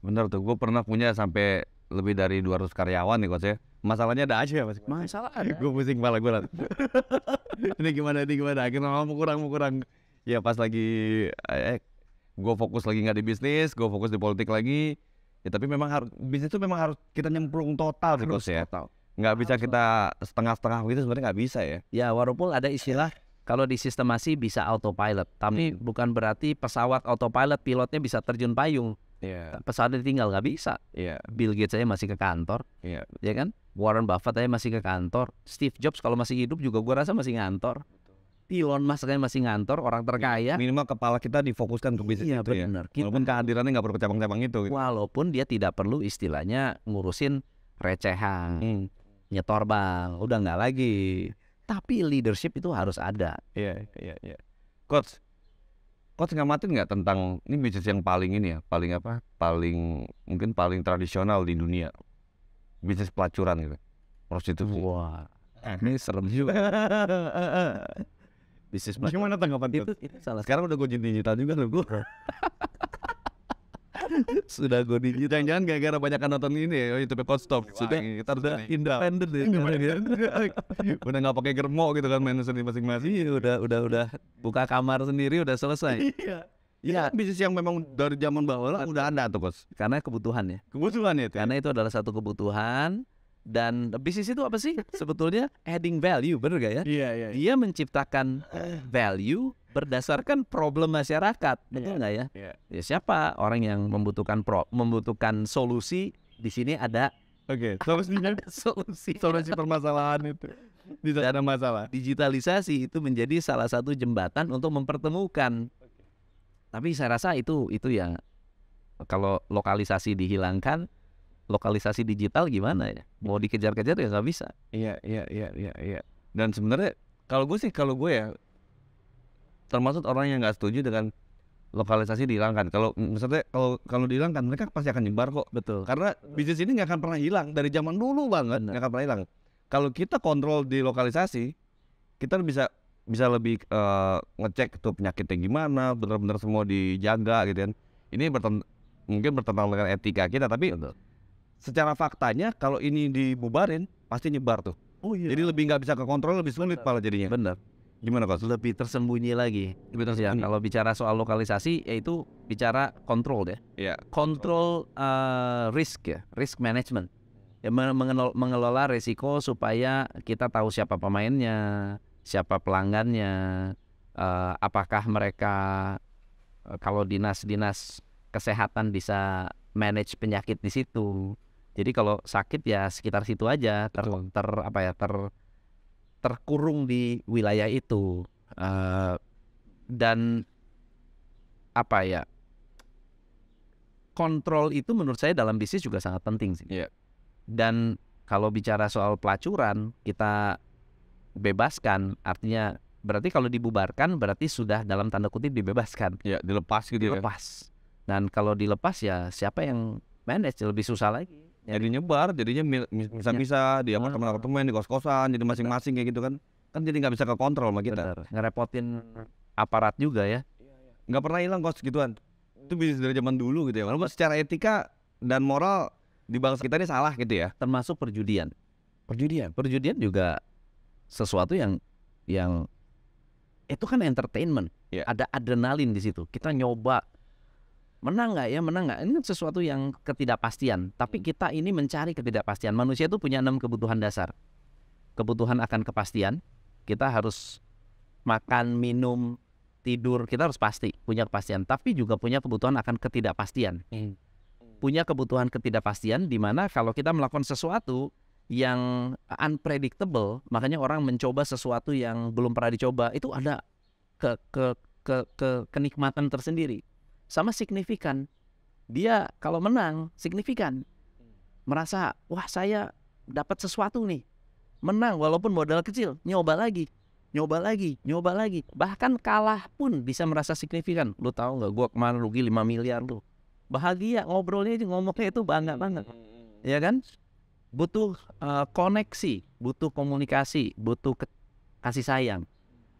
Bener tuh, gue pernah punya sampai lebih dari 200 karyawan nih coach ya. Masalahnya ada aja ya mas. Masalah [laughs] ada. gue pusing kepala gue lah. [laughs] ini gimana, ini gimana. Akhirnya mau kurang, mau kurang. Ya pas lagi, eh, gue fokus lagi gak di bisnis, gue fokus di politik lagi. Ya tapi memang harus bisnis itu memang harus kita nyemplung total sih coach ya. Total. Gak bisa kita setengah-setengah gitu sebenarnya gak bisa ya. Ya walaupun ada istilah kalau di sistemasi bisa autopilot, tapi hmm. bukan berarti pesawat autopilot pilotnya bisa terjun payung. Yeah. Pesawat ditinggal nggak bisa. Yeah. Bill Gates aja masih ke kantor, yeah. ya kan? Warren Buffett aja masih ke kantor. Steve Jobs kalau masih hidup juga gue rasa masih ngantor. Elon Musk aja masih ngantor, orang terkaya. Minimal kepala kita difokuskan ke bisnis iya, itu bener. ya. Kita, Walaupun kehadirannya nggak perlu cabang-cabang itu. Gitu. Walaupun dia tidak perlu istilahnya ngurusin recehan, hmm. nyetor bang, udah nggak lagi. Tapi leadership itu harus ada. Iya, yeah, iya, yeah, iya. Coach, coach ngamatin nggak tentang ini bisnis yang paling ini ya paling apa paling mungkin paling tradisional di dunia bisnis pelacuran gitu prostitusi wah eh, ini serem juga bisnis pelacuran. gimana tanggapan itu, itu, salah sekarang udah gue jinjit-jinjitan juga loh gue [laughs] [laughs] sudah gue digit jangan-jangan gara-gara banyak nonton ini oh, iya. iya. ya YouTube stop sudah kita udah independen ya udah nggak pakai germo gitu kan main sendiri masing-masing iya, udah udah udah buka kamar sendiri udah selesai iya Ya, bisnis yang memang dari zaman bawah lah udah ada tuh, Bos. Karena kebutuhan ya. Kebutuhan ya, ya. Karena itu adalah satu kebutuhan dan bisnis itu apa sih? [laughs] Sebetulnya adding value, bener gak ya? Iya, yeah, iya. Yeah, Dia menciptakan value berdasarkan problem masyarakat, iya, betul nggak ya? Iya. Ya siapa orang yang membutuhkan pro, membutuhkan solusi di sini ada Oke, okay, [laughs] solusi solusi permasalahan itu. Tidak ada masalah. Digitalisasi itu menjadi salah satu jembatan untuk mempertemukan. Okay. Tapi saya rasa itu itu ya kalau lokalisasi dihilangkan lokalisasi digital gimana ya mau dikejar-kejar ya nggak bisa iya iya iya iya iya dan sebenarnya kalau gue sih kalau gue ya termasuk orang yang nggak setuju dengan lokalisasi dihilangkan kalau misalnya kalau kalau dihilangkan mereka pasti akan nyebar kok betul karena bisnis ini nggak akan pernah hilang dari zaman dulu banget nggak akan pernah hilang kalau kita kontrol di lokalisasi kita bisa bisa lebih uh, ngecek tuh penyakitnya gimana benar-benar semua dijaga gitu kan ini berten mungkin bertentang dengan etika kita tapi betul secara faktanya kalau ini dibubarin pasti nyebar tuh. Oh iya. Jadi lebih nggak bisa kekontrol lebih sulit pala jadinya. Benar. Gimana kok? Lebih tersembunyi lagi. Lebih iya, tersembunyi. Ya, kalau bicara soal lokalisasi, yaitu bicara kontrol ya. Iya. Kontrol uh, eh, risk ya, risk management. Ya mengelola, mengelola resiko supaya kita tahu siapa pemainnya, siapa pelanggannya, uh, apakah mereka uh, kalau dinas-dinas kesehatan bisa manage penyakit di situ. Jadi kalau sakit ya sekitar situ aja ter, ter apa ya ter terkurung di wilayah itu uh, dan apa ya kontrol itu menurut saya dalam bisnis juga sangat penting sih. Yeah. Dan kalau bicara soal pelacuran kita bebaskan artinya berarti kalau dibubarkan berarti sudah dalam tanda kutip dibebaskan. Iya, gitu ya, dilepas gitu dilepas. ya. Dan kalau dilepas ya siapa yang manage lebih susah lagi jadi nyebar jadinya bisa-bisa di apartemen-apartemen di kos-kosan jadi masing-masing kayak gitu kan kan jadi nggak bisa ke kontrol sama kita ngerepotin aparat juga ya iya, iya. nggak pernah hilang kos gituan itu bisnis dari zaman dulu gitu ya walaupun secara etika dan moral di bangsa kita ini salah gitu ya termasuk perjudian perjudian perjudian juga sesuatu yang yang itu kan entertainment yeah. ada adrenalin di situ kita nyoba menang nggak ya menang nggak ini kan sesuatu yang ketidakpastian tapi iya. kita ini mencari ketidakpastian manusia itu punya enam kebutuhan dasar kebutuhan akan kepastian kita harus makan minum tidur kita harus pasti punya kepastian tapi juga punya kebutuhan akan ketidakpastian hmm. punya kebutuhan ketidakpastian di mana kalau kita melakukan sesuatu yang unpredictable makanya orang mencoba sesuatu yang belum pernah dicoba itu ada ke ke ke, ke kenikmatan tersendiri sama signifikan. Dia kalau menang signifikan. Merasa, wah saya dapat sesuatu nih. Menang walaupun modal kecil, nyoba lagi. Nyoba lagi, nyoba lagi. Bahkan kalah pun bisa merasa signifikan. Lu tahu nggak gua kemarin rugi 5 miliar lu. Bahagia ngobrolnya aja ngomongnya itu bangga hmm, banget. Hmm, hmm, ya kan? Butuh uh, koneksi, butuh komunikasi, butuh kasih sayang,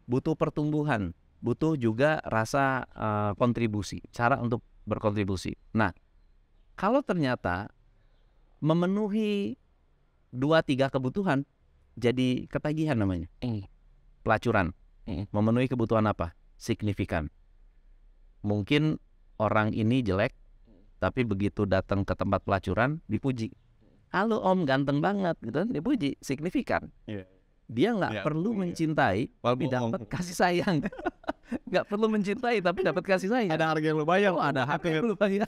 butuh pertumbuhan, butuh juga rasa uh, kontribusi, cara untuk berkontribusi. Nah, kalau ternyata memenuhi dua tiga kebutuhan jadi ketagihan namanya. Iya. Pelacuran. Iya. Memenuhi kebutuhan apa? Signifikan. Mungkin orang ini jelek, tapi begitu datang ke tempat pelacuran dipuji. Halo om ganteng banget gitu kan, dipuji signifikan. Yeah dia nggak ya, perlu oh, iya. mencintai tapi dapat kasih sayang [laughs] nggak perlu mencintai tapi dapat kasih sayang ada harga yang lu bayar oh, ada harga yang lu bayar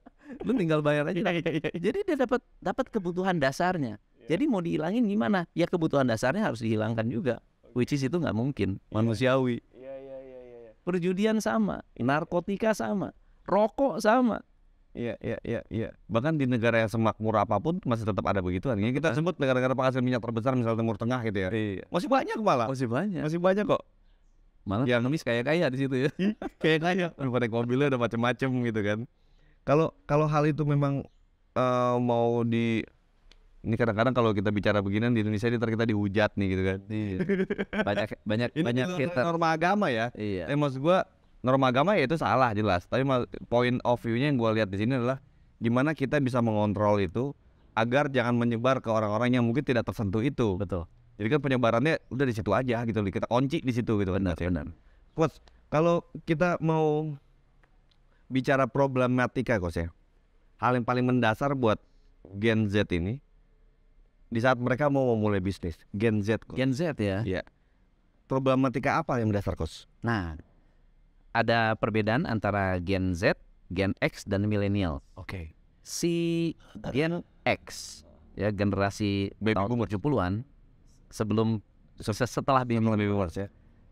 [laughs] lu tinggal bayar aja ya, ya, ya. jadi dia dapat dapat kebutuhan dasarnya ya. jadi mau dihilangin gimana ya kebutuhan dasarnya harus dihilangkan juga which is itu nggak mungkin ya. manusiawi ya, ya, ya, ya, perjudian sama narkotika sama rokok sama Iya, iya, iya, iya. Bahkan di negara yang semakmur apapun masih tetap ada begitu. kan. kita sebut negara-negara penghasil minyak terbesar misalnya Timur Tengah gitu ya. Iya. Masih banyak malah. Masih banyak. Masih banyak kok. Malah yang ngemis kayak kaya di situ ya. [laughs] Iya, kayak kaya. Udah pada mobilnya ada macam-macam gitu kan. Kalau kalau hal itu memang uh, mau di ini kadang-kadang kalau kita bicara begini di Indonesia ini kita dihujat nih gitu kan. Iya. banyak banyak [laughs] ini banyak norma agama ya. Iya. Eh maksud gua norma agama ya itu salah jelas tapi point of view-nya yang gue lihat di sini adalah gimana kita bisa mengontrol itu agar jangan menyebar ke orang-orang yang mungkin tidak tersentuh itu betul jadi kan penyebarannya udah di situ aja gitu kita kunci di situ gitu kan, benar Kos, ya. kalau kita mau bicara problematika kos ya hal yang paling mendasar buat Gen Z ini di saat mereka mau memulai bisnis Gen Z kos. Gen Z ya ya problematika apa yang mendasar kos? nah ada perbedaan antara Gen Z, Gen X dan milenial. Oke. Okay. Si Gen X ya generasi Baby tahun boomer. 70-an sebelum setelah baby boomers ya.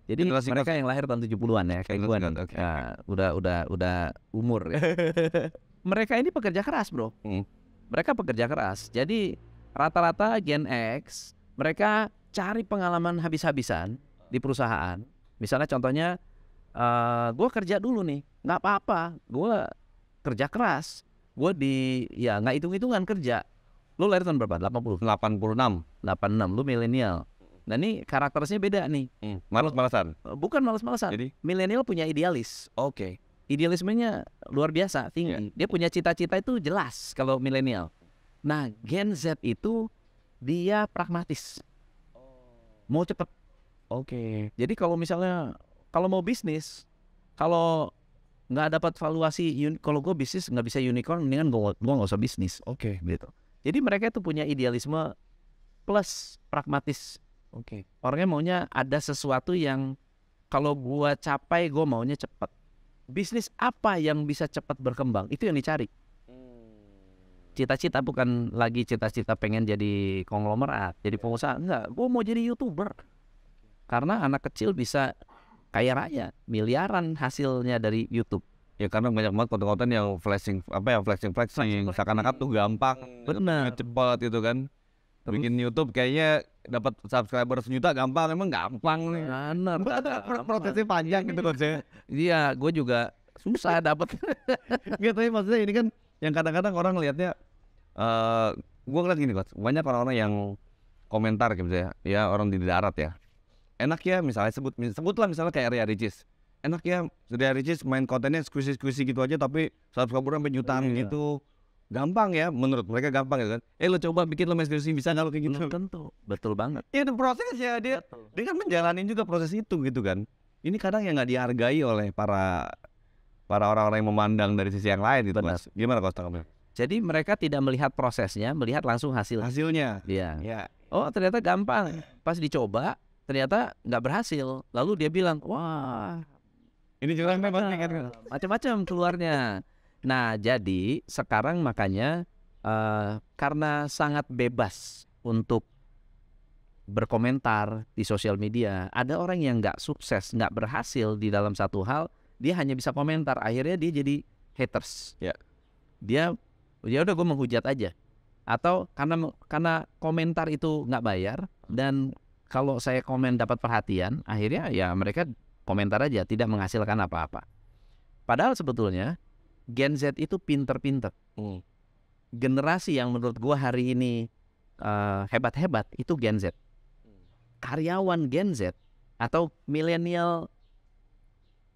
Jadi generasi mereka yang lahir tahun 70-an ya, kayak gue Okay. Nah, udah udah udah umur ya. [laughs] mereka ini pekerja keras, Bro. Hmm. Mereka pekerja keras. Jadi rata-rata Gen X mereka cari pengalaman habis-habisan di perusahaan. Misalnya contohnya uh, eh, gue kerja dulu nih nggak apa-apa gue kerja keras gue di ya nggak hitung hitungan kerja lu lahir tahun berapa 80 86 enam. lu milenial nah ini karakternya beda nih hmm. malas malasan eh, bukan malas malasan jadi milenial punya idealis oke okay. idealismenya luar biasa tinggi yeah. dia punya cita-cita itu jelas kalau milenial nah Gen Z itu dia pragmatis mau cepet oke okay. jadi kalau misalnya kalau mau bisnis, kalau nggak dapat valuasi, kalau gue bisnis nggak bisa unicorn, mendingan gue gue nggak usah bisnis. Oke. Okay. Gitu. Jadi mereka itu punya idealisme plus pragmatis. Oke. Okay. Orangnya maunya ada sesuatu yang kalau gue capai gue maunya cepat. Bisnis apa yang bisa cepat berkembang itu yang dicari. Hmm. Cita-cita bukan lagi cita-cita pengen jadi konglomerat, jadi iya. pengusaha enggak. Gue mau jadi youtuber karena anak kecil bisa kaya raya miliaran hasilnya dari YouTube ya karena banyak banget konten-konten yang flashing apa ya flashing flashing, yang seakan-akan tuh gampang benar cepat gitu kan Terus. bikin YouTube kayaknya dapat subscriber sejuta gampang emang gampang nih benar [laughs] prosesnya panjang gitu kan sih. Ya. iya gue juga susah dapat gitu ya maksudnya ini kan yang kadang-kadang orang lihatnya uh, eh, gue ngeliat gini kok banyak orang-orang yang komentar gitu ya. ya orang di darat ya enak ya misalnya sebut sebutlah misalnya kayak Ria Ricis enak ya Ria Ricis main kontennya squishy-squishy gitu aja tapi subscriber sampai jutaan oh, iya. gitu gampang ya menurut mereka gampang gitu kan eh lo coba bikin lo main squishy bisa nggak lo kayak gitu tentu betul banget ya itu proses ya dia betul. dia kan menjalani juga proses itu gitu kan ini kadang yang nggak dihargai oleh para para orang-orang yang memandang dari sisi yang lain gitu mas gimana kau setengah? jadi mereka tidak melihat prosesnya melihat langsung hasil hasilnya iya ya. oh ternyata gampang pas dicoba ternyata nggak berhasil lalu dia bilang wah ini jalannya macam-macam macam keluarnya nah jadi sekarang makanya uh, karena sangat bebas untuk berkomentar di sosial media ada orang yang nggak sukses nggak berhasil di dalam satu hal dia hanya bisa komentar akhirnya dia jadi haters ya dia ya udah gue menghujat aja atau karena karena komentar itu nggak bayar dan kalau saya komen dapat perhatian, akhirnya ya mereka komentar aja tidak menghasilkan apa-apa. Padahal sebetulnya Gen Z itu pinter-pinter. Hmm. Generasi yang menurut gua hari ini eh, hebat-hebat uh, itu Gen Z. Karyawan Gen Z atau milenial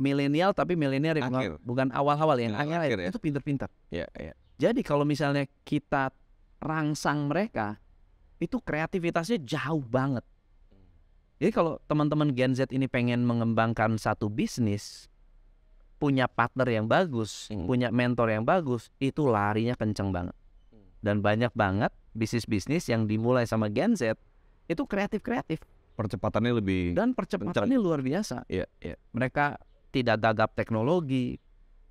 milenial tapi milenial bukan, bukan awal-awal yang ya. itu pinter-pinter. Ya, ya. Jadi kalau misalnya kita rangsang mereka itu kreativitasnya jauh banget jadi kalau teman-teman Gen Z ini pengen mengembangkan satu bisnis, punya partner yang bagus, hmm. punya mentor yang bagus, itu larinya kenceng banget. Hmm. Dan banyak banget bisnis-bisnis yang dimulai sama Gen Z itu kreatif-kreatif. Percepatannya lebih dan percepatannya kenceng. luar biasa. Yeah, yeah. Mereka tidak gagap teknologi,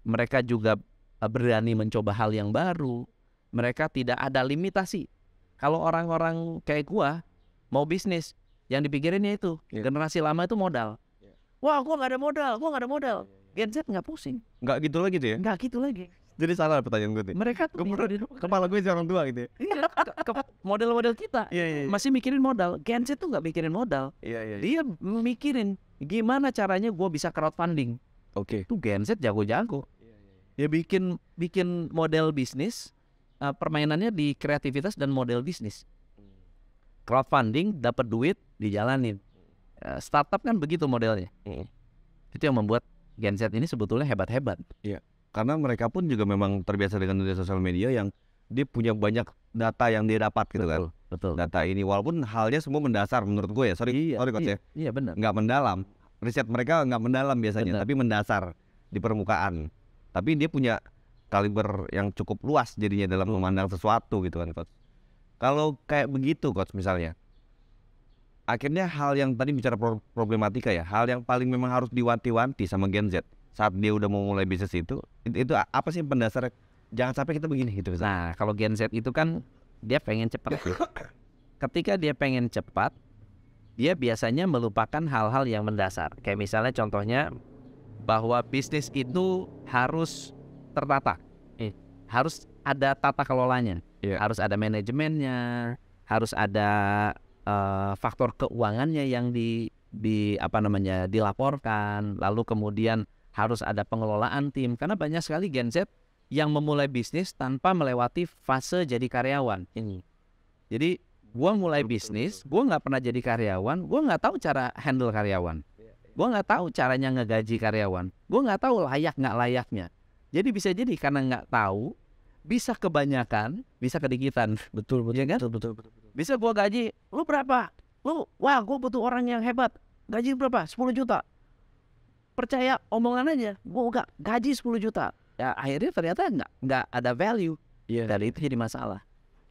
mereka juga eh, berani mencoba hal yang baru. Mereka tidak ada limitasi. Kalau orang-orang kayak gua mau bisnis, yang dipikirinnya itu yeah. generasi lama itu modal. Yeah. Wah, gua nggak ada modal, gua nggak ada modal. Iya, iya, iya. Gen Z nggak pusing. Nggak gitu lagi tuh ya? Nggak gitu lagi. Jadi salah pertanyaan gue tuh. Ya? Mereka tuh Kepala, ya, kepala gue orang tua gitu ya. Ke, model-model kita yeah, yeah, yeah. masih mikirin modal. Gen Z tuh nggak mikirin modal. Yeah, yeah, yeah. Dia mikirin gimana caranya gue bisa crowdfunding. Oke. Okay. Itu Gen Z jago-jago. Dia Ya bikin bikin model bisnis, uh, permainannya di kreativitas dan model bisnis. Hmm. Crowdfunding dapat duit, dijalanin. Eh, startup kan begitu modelnya. Mm. Itu yang membuat Gen Z ini sebetulnya hebat-hebat. Iya. Karena mereka pun juga memang terbiasa dengan dunia sosial media yang dia punya banyak data yang dia dapat gitu kan. betul, kan. Betul. Data ini walaupun halnya semua mendasar menurut gue ya. Sorry, iya, sorry coach iya, ya. Iya benar. Nggak mendalam. Riset mereka nggak mendalam biasanya, benar. tapi mendasar di permukaan. Tapi dia punya kaliber yang cukup luas jadinya dalam memandang sesuatu gitu kan coach. Kalau kayak begitu coach misalnya, akhirnya hal yang tadi bicara pro problematika ya, hal yang paling memang harus diwanti-wanti sama Gen Z saat dia udah mau mulai bisnis itu, itu apa sih pendasar jangan sampai kita begini gitu. Nah, kalau Gen Z itu kan dia pengen cepat. Ketika dia pengen cepat, dia biasanya melupakan hal-hal yang mendasar. Kayak misalnya contohnya bahwa bisnis itu harus tertata. Eh. Harus ada tata kelolanya, yeah. harus ada manajemennya, harus ada uh, faktor keuangannya yang di di apa namanya dilaporkan lalu kemudian harus ada pengelolaan tim karena banyak sekali Gen Z yang memulai bisnis tanpa melewati fase jadi karyawan ini hmm. jadi gue mulai bisnis gue nggak pernah jadi karyawan gue nggak tahu cara handle karyawan iya, iya. gue nggak tahu caranya ngegaji karyawan gue nggak tahu layak nggak layaknya jadi bisa jadi karena nggak tahu bisa kebanyakan, bisa kedikitan. Betul, betul, ya kan? betul, betul, betul, betul. Bisa gua gaji, lu berapa? Lu, wah, gua butuh orang yang hebat. Gaji berapa? 10 juta. Percaya omongan aja, gua enggak gaji 10 juta. Ya akhirnya ternyata enggak enggak ada value. Yeah. Dari itu jadi masalah.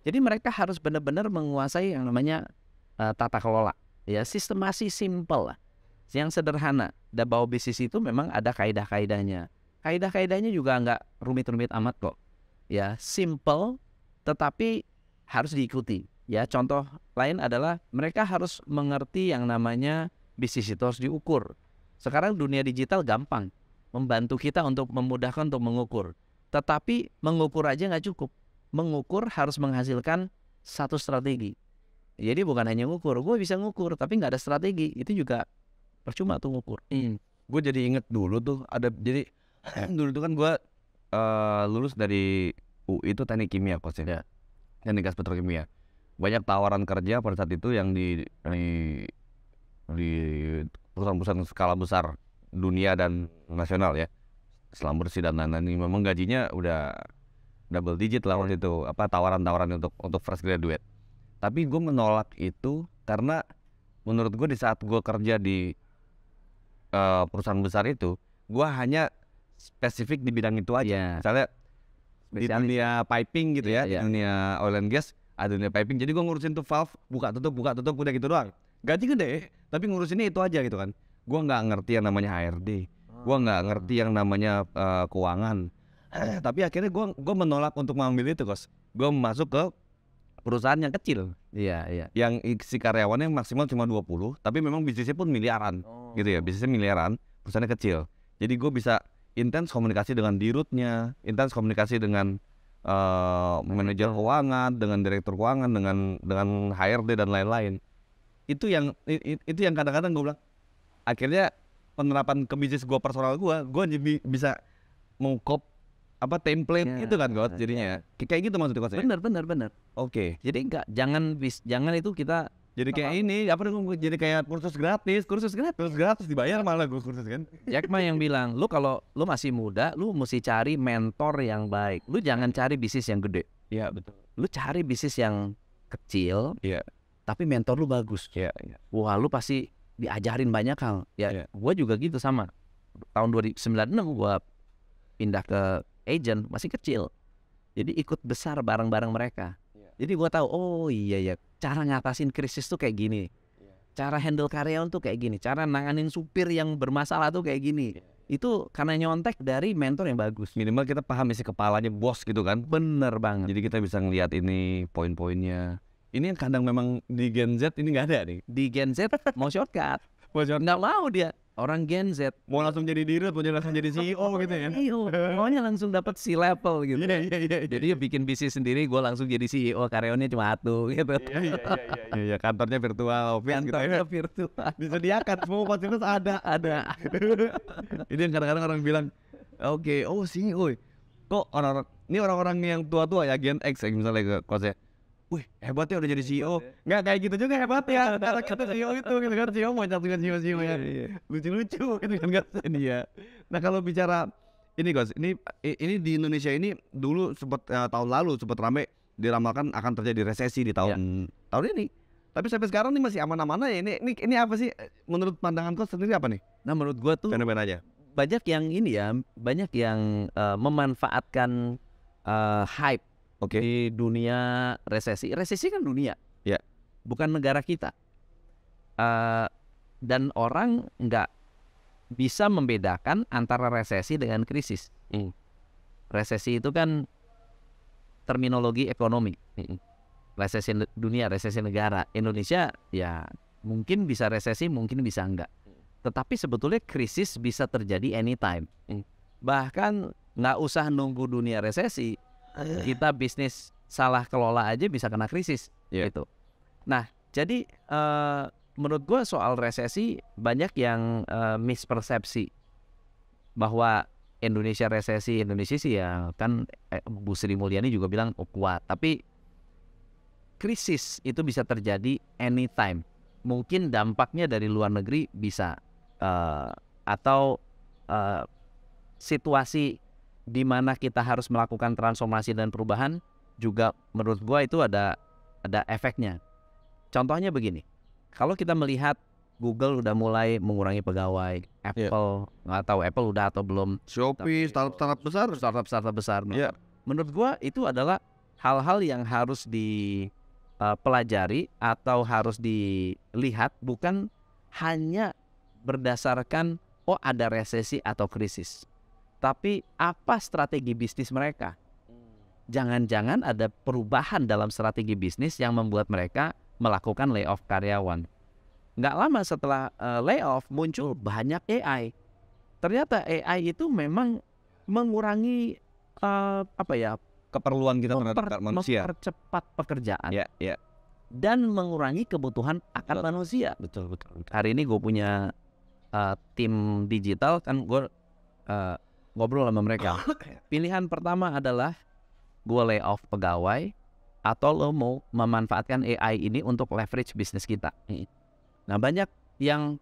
Jadi mereka harus benar-benar menguasai yang namanya uh, tata kelola. Ya, sistem masih simple lah. Yang sederhana. Dan bahwa bisnis itu memang ada kaidah-kaidahnya. Kaidah-kaidahnya juga enggak rumit-rumit amat kok ya simple tetapi harus diikuti ya contoh lain adalah mereka harus mengerti yang namanya bisnis itu harus diukur sekarang dunia digital gampang membantu kita untuk memudahkan untuk mengukur tetapi mengukur aja nggak cukup mengukur harus menghasilkan satu strategi jadi bukan hanya ngukur gue bisa ngukur tapi nggak ada strategi itu juga percuma tuh ngukur hmm. Iya. gue jadi inget dulu tuh ada jadi [clears throat] dulu tuh kan gue uh, lulus dari UI itu teknik kimia coach ya. Yeah. Teknik gas petrokimia. Banyak tawaran kerja pada saat itu yang di di, di perusahaan-perusahaan skala besar dunia dan nasional ya. Selam bersih dan lain-lain ini memang gajinya udah double digit lah waktu ya. itu apa tawaran-tawaran untuk untuk fresh graduate. Tapi gue menolak itu karena menurut gue di saat gue kerja di uh, perusahaan besar itu, gue hanya spesifik di bidang itu aja. Yeah. Misalnya Spesialis. di dunia piping gitu yeah, ya, yeah. di iya. dunia oil and gas ada dunia piping. Jadi gue ngurusin tuh valve, buka tutup, buka tutup, udah gitu doang. Gaji gede, tapi ngurusinnya itu aja gitu kan. Gue nggak ngerti yang namanya HRD, ah. gue nggak ngerti yang namanya uh, keuangan. [clears throat] tapi akhirnya gue gua menolak untuk mengambil itu, kos. Gue masuk ke perusahaan yang kecil. Iya, iya. Yang si karyawannya maksimal cuma 20, tapi memang bisnisnya pun miliaran. Oh. Gitu ya, bisnisnya miliaran, perusahaannya kecil. Jadi gue bisa intens komunikasi dengan dirutnya, intens komunikasi dengan uh, manajer keuangan, dengan direktur keuangan, dengan dengan HRD dan lain-lain. Itu yang itu yang kadang-kadang gue bilang akhirnya penerapan ke bisnis gue personal gue, gue jadi bisa mengkop apa template ya, itu kan God ya. jadinya ya. kayak gitu maksudnya ya? bener bener bener oke okay. jadi enggak jangan bis jangan itu kita jadi kayak ini apa dong jadi kayak kursus gratis kursus gratis kursus gratis dibayar malah gue kursus kan Jack ya, Ma yang bilang lu kalau lu masih muda lu mesti cari mentor yang baik lu jangan cari bisnis yang gede iya betul lu cari bisnis yang kecil iya tapi mentor lu bagus iya, Ya. wah lu pasti diajarin banyak hal ya iya. gue juga gitu sama tahun 2096 gue pindah ke agent masih kecil jadi ikut besar barang-barang mereka jadi gua tahu, oh iya ya, cara ngatasin krisis tuh kayak gini. Iya. Cara handle karyawan tuh kayak gini, cara nanganin supir yang bermasalah tuh kayak gini. Iya. Itu karena nyontek dari mentor yang bagus. Minimal kita paham isi kepalanya bos gitu kan. Bener banget. Jadi kita bisa ngelihat ini poin-poinnya. Ini yang kadang memang di Gen Z ini nggak ada nih. Di Gen Z mau shortcut. [laughs] mau shortcut. Nggak mau dia orang Gen Z mau langsung jadi dirut mau langsung jadi CEO gitu ya CEO iya, iya. [laughs] maunya langsung dapat si level gitu yeah, yeah, yeah, yeah. jadi iya. bikin bisnis sendiri gue langsung jadi CEO karyawannya cuma satu gitu iya iya iya kantornya virtual office kantornya gitu ya. virtual disediakan semua fasilitas ada ada [laughs] ini yang kadang-kadang orang bilang oke okay, oh CEO kok orang-orang ini orang-orang yang tua-tua ya Gen X ya, misalnya ke kosnya wih hebat ya udah jadi CEO nggak kayak gitu juga hebat ya [laughs] kata kata CEO itu gitu kan CEO mau dengan CEO CEO iya, ya iya. lucu-lucu gitu kan kan [laughs] dia nah kalau bicara ini guys ini ini di Indonesia ini dulu sempat ya, eh, tahun lalu sempat rame diramalkan akan terjadi resesi di tahun ya. tahun ini tapi sampai sekarang nih masih aman-aman aja. ini, ini ini apa sih menurut pandangan kau sendiri apa nih nah menurut gua tuh aja banyak yang ini ya banyak yang uh, memanfaatkan uh, hype Oke. Okay. Di dunia resesi, resesi kan dunia. Ya. Yeah. Bukan negara kita. Uh, dan orang nggak bisa membedakan antara resesi dengan krisis. Mm. Resesi itu kan terminologi ekonomi. Mm. Resesi dunia, resesi negara. Indonesia ya mungkin bisa resesi, mungkin bisa enggak. Tetapi sebetulnya krisis bisa terjadi anytime. Mm. Bahkan nggak usah nunggu dunia resesi, Iya. kita bisnis salah kelola aja bisa kena krisis yeah. gitu. Nah, jadi uh, menurut gue soal resesi banyak yang uh, mispersepsi bahwa Indonesia resesi Indonesia sih ya kan eh, Bu Sri Mulyani juga bilang oh, kuat tapi krisis itu bisa terjadi anytime mungkin dampaknya dari luar negeri bisa uh, atau uh, situasi di mana kita harus melakukan transformasi dan perubahan juga menurut gua itu ada ada efeknya. Contohnya begini. Kalau kita melihat Google udah mulai mengurangi pegawai, iya. Apple nggak tahu Apple udah atau belum. Shopee, startup startup besar, startup startup besar. Yeah. Menurut gua itu adalah hal-hal yang harus dipelajari e, atau harus dilihat bukan hanya berdasarkan oh ada resesi atau krisis tapi apa strategi bisnis mereka? Hmm. Jangan-jangan ada perubahan dalam strategi bisnis yang membuat mereka melakukan layoff karyawan. Nggak lama setelah eh, layoff muncul banyak AI. Ternyata AI itu memang mengurangi uh, apa ya keperluan kita memper, terhadap manusia, mempercepat pekerjaan, yeah, yeah. dan mengurangi kebutuhan akan betul, manusia. Betul, betul betul. Hari ini gue punya uh, tim digital kan gue uh, ngobrol sama mereka. [laughs] Pilihan pertama adalah gue layoff pegawai atau lo mau memanfaatkan AI ini untuk leverage bisnis kita. Nah banyak yang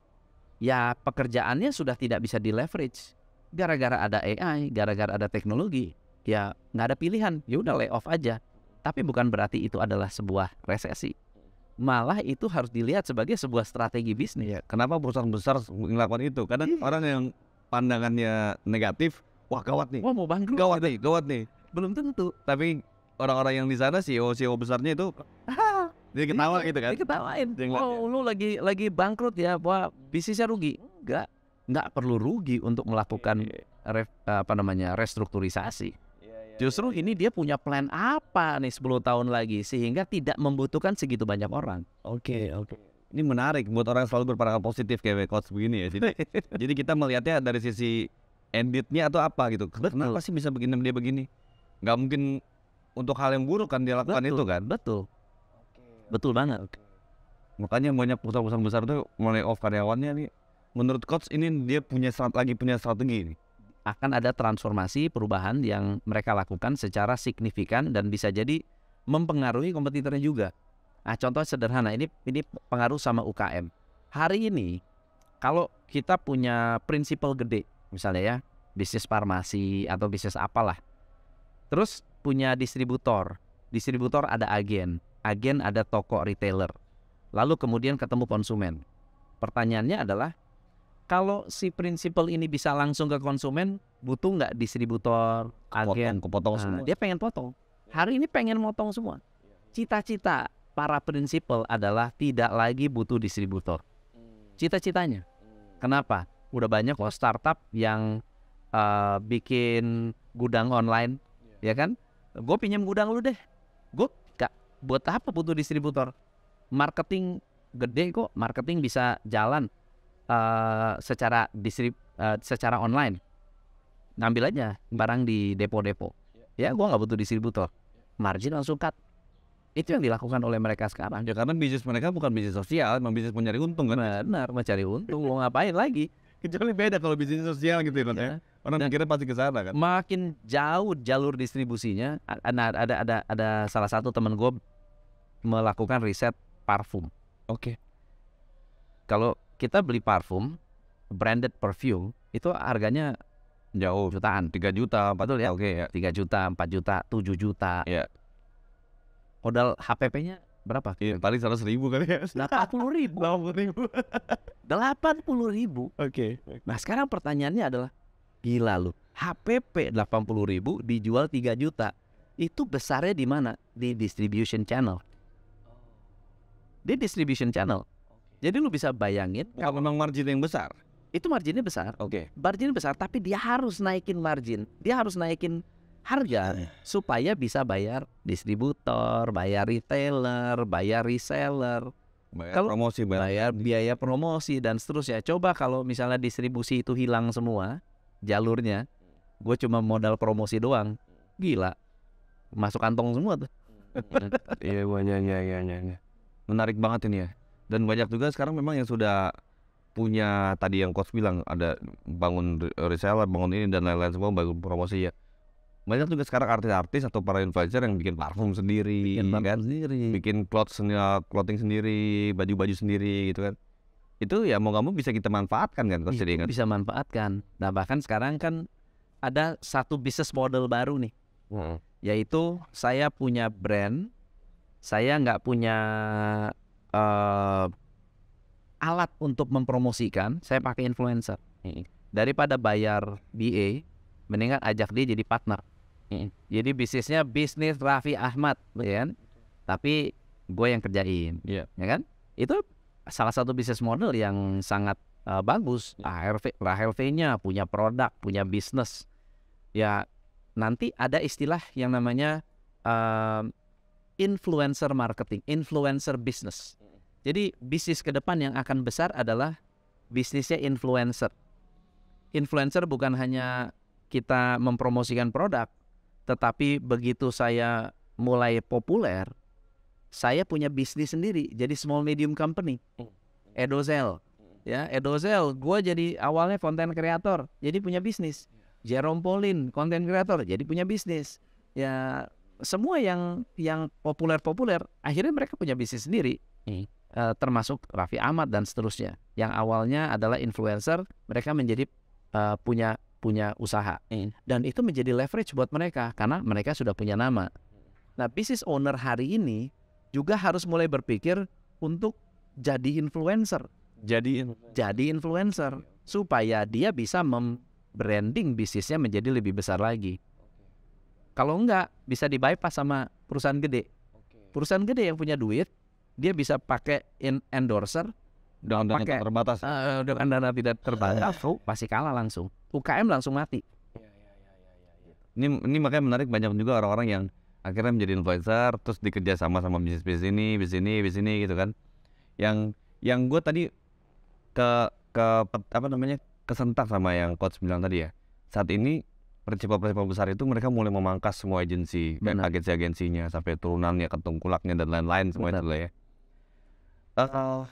ya pekerjaannya sudah tidak bisa di leverage gara-gara ada AI, gara-gara ada teknologi. Ya nggak ada pilihan, ya udah off aja. Tapi bukan berarti itu adalah sebuah resesi. Malah itu harus dilihat sebagai sebuah strategi bisnis. Ya, kenapa perusahaan besar melakukan itu? Karena iya. orang yang pandangannya negatif, wah gawat nih. Wah mau bangkrut. Gawat nih, gawat nih. Belum tentu. Tapi orang-orang yang di sana CEO CEO besarnya itu [laughs] dia ketawa iya, gitu kan. Dia ketawain. oh, ya. lu lagi lagi bangkrut ya, wah bisnisnya rugi. Enggak, enggak perlu rugi untuk melakukan iya, iya. ref, apa namanya restrukturisasi. Justru ini dia punya plan apa nih 10 tahun lagi sehingga tidak membutuhkan segitu banyak orang. Oke, okay, oke. Okay ini menarik buat orang yang selalu berparakan positif kayak coach begini ya. Jadi, [laughs] jadi kita melihatnya dari sisi editnya atau apa gitu. Kenapa sih bisa begini dia begini? nggak mungkin untuk hal yang buruk kan dia lakukan Betul. itu kan? Betul. Betul banget. Okay. Makanya banyak perusahaan-perusahaan besar tuh mulai off karyawannya nih. Menurut coach ini dia punya lagi punya strategi ini akan ada transformasi perubahan yang mereka lakukan secara signifikan dan bisa jadi mempengaruhi kompetitornya juga. Nah, contoh sederhana ini ini pengaruh sama UKM. Hari ini kalau kita punya prinsipal gede, misalnya ya, bisnis farmasi atau bisnis apalah. Terus punya distributor. Distributor ada agen, agen ada toko retailer. Lalu kemudian ketemu konsumen. Pertanyaannya adalah kalau si prinsipal ini bisa langsung ke konsumen, butuh nggak distributor, kepotong, agen, kepotong ah, semua. dia pengen potong. Hari ini pengen motong semua. Cita-cita para prinsipal adalah tidak lagi butuh distributor. Hmm. Cita-citanya. Hmm. Kenapa? Udah banyak kok startup yang uh, bikin gudang online, iya. ya kan? Gue pinjam gudang lu deh. Gue gak buat apa butuh distributor? Marketing gede kok, marketing bisa jalan uh, secara distrib uh, secara online. Ngambil aja barang di depo-depo. Iya. Ya, gue nggak butuh distributor. Iya. Margin langsung cut itu yang dilakukan oleh mereka sekarang ya karena bisnis mereka bukan bisnis sosial memang bisnis mencari untung kan benar mencari untung mau ngapain lagi [laughs] kecuali beda kalau bisnis sosial gitu ya, ya. orang pikirnya pasti ke sana kan makin jauh jalur distribusinya ada ada ada ada salah satu teman gue melakukan riset parfum oke okay. kalau kita beli parfum branded perfume itu harganya jauh jutaan Tiga juta Betul, ya? oke okay, ya Tiga juta empat juta tujuh juta yeah modal HPP-nya berapa? Iya, paling seratus ribu kali ya. [laughs] Delapan puluh ribu. Delapan puluh ribu. [laughs] Delapan puluh ribu. Oke. Okay. Nah sekarang pertanyaannya adalah, gila lu, HPP delapan puluh ribu dijual tiga juta, itu besarnya di mana? Di distribution channel. Di distribution channel. Jadi lu bisa bayangin. Kalau memang margin yang besar. Itu marginnya besar. Oke. Okay. Margin besar, tapi dia harus naikin margin. Dia harus naikin harga iya. supaya bisa bayar distributor, bayar retailer, bayar reseller. Bayar kalau promosi, bayar, bayar biaya promosi dan seterusnya. Coba kalau misalnya distribusi itu hilang semua jalurnya, gue cuma modal promosi doang, gila, masuk kantong semua tuh. [laughs] Iya, banyak iya iya, iya, iya, iya. Menarik banget ini ya. Dan banyak juga sekarang memang yang sudah punya tadi yang coach bilang ada bangun reseller, bangun ini dan lain-lain semua bangun promosi ya banyak juga sekarang artis-artis atau para influencer yang bikin parfum sendiri bikin parfum kan sendiri bikin clothes clothing sendiri baju-baju sendiri gitu kan itu ya mau kamu bisa kita manfaatkan kan kalau iya, ingat bisa manfaatkan nah bahkan sekarang kan ada satu bisnis model baru nih hmm. yaitu saya punya brand saya nggak punya uh, alat untuk mempromosikan saya pakai influencer hmm. daripada bayar BA mendingan ajak dia jadi partner Iya. Jadi bisnisnya bisnis Raffi Ahmad, ya kan? Tapi gue yang kerjain, yeah. ya kan? Itu salah satu bisnis model yang sangat uh, bagus. Yeah. ARV, ARV-nya punya produk, punya bisnis. Ya nanti ada istilah yang namanya uh, influencer marketing, influencer business. Jadi bisnis ke depan yang akan besar adalah bisnisnya influencer. Influencer bukan hanya kita mempromosikan produk, tetapi begitu saya mulai populer, saya punya bisnis sendiri. Jadi small medium company. Hmm. Edozel. Hmm. Ya, Edozel, gue jadi awalnya konten kreator, jadi punya bisnis. Hmm. Jerome Pauline, konten kreator, jadi punya bisnis. Ya, semua yang yang populer-populer, akhirnya mereka punya bisnis sendiri. Uh, termasuk Raffi Ahmad dan seterusnya. Yang awalnya adalah influencer, mereka menjadi uh, punya punya usaha iya. dan itu menjadi leverage buat mereka karena mereka sudah punya nama. Nah, business owner hari ini juga harus mulai berpikir untuk jadi influencer. Jadi influencer. jadi influencer iya. supaya dia bisa membranding bisnisnya menjadi lebih besar lagi. Kalau enggak bisa di bypass sama perusahaan gede. Perusahaan gede yang punya duit, dia bisa pakai endorser dengan eh, eh, kan dana tidak terbatas uh, dengan dana tidak terbatas uh. pasti kalah langsung UKM langsung mati iya, iya, iya, ini ini makanya menarik banyak juga orang-orang yang akhirnya menjadi influencer terus dikerja sama sama bisnis bisnis ini bisnis ini bisnis ini gitu kan yang yang gue tadi ke ke apa namanya kesentak sama yang coach bilang tadi ya saat ini percepat-percepat besar itu mereka mulai memangkas semua agensi dan agensi-agensinya sampai turunannya ketungkulaknya dan lain-lain semua Benar. itu lah ya uh,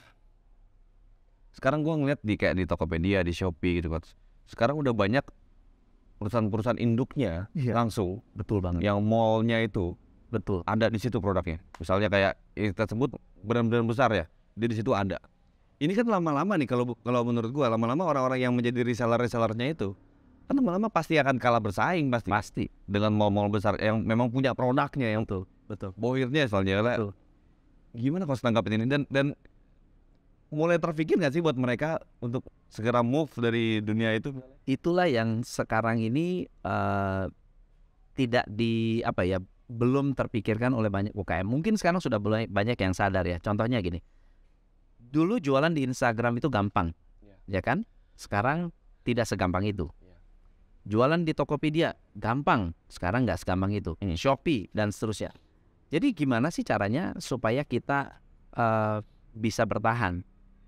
sekarang gue ngeliat di kayak di Tokopedia di Shopee gitu kan sekarang udah banyak perusahaan-perusahaan induknya iya. langsung betul banget yang mallnya itu betul ada di situ produknya misalnya kayak kita sebut brand-brand besar ya dia di situ ada ini kan lama-lama nih kalau kalau menurut gue lama-lama orang-orang yang menjadi reseller resellernya itu kan lama-lama pasti akan kalah bersaing pasti pasti dengan mall-mall besar yang memang punya produknya yang tuh betul bohirnya soalnya betul. gimana kau tangkapin ini dan dan mulai terpikir nggak sih buat mereka untuk segera move dari dunia itu? Itulah yang sekarang ini uh, tidak di apa ya belum terpikirkan oleh banyak UKM. Mungkin sekarang sudah mulai banyak yang sadar ya. Contohnya gini, dulu jualan di Instagram itu gampang, yeah. ya kan? Sekarang tidak segampang itu. Yeah. Jualan di Tokopedia gampang, sekarang nggak segampang itu. Hmm. Shopee dan seterusnya. Jadi gimana sih caranya supaya kita uh, bisa bertahan?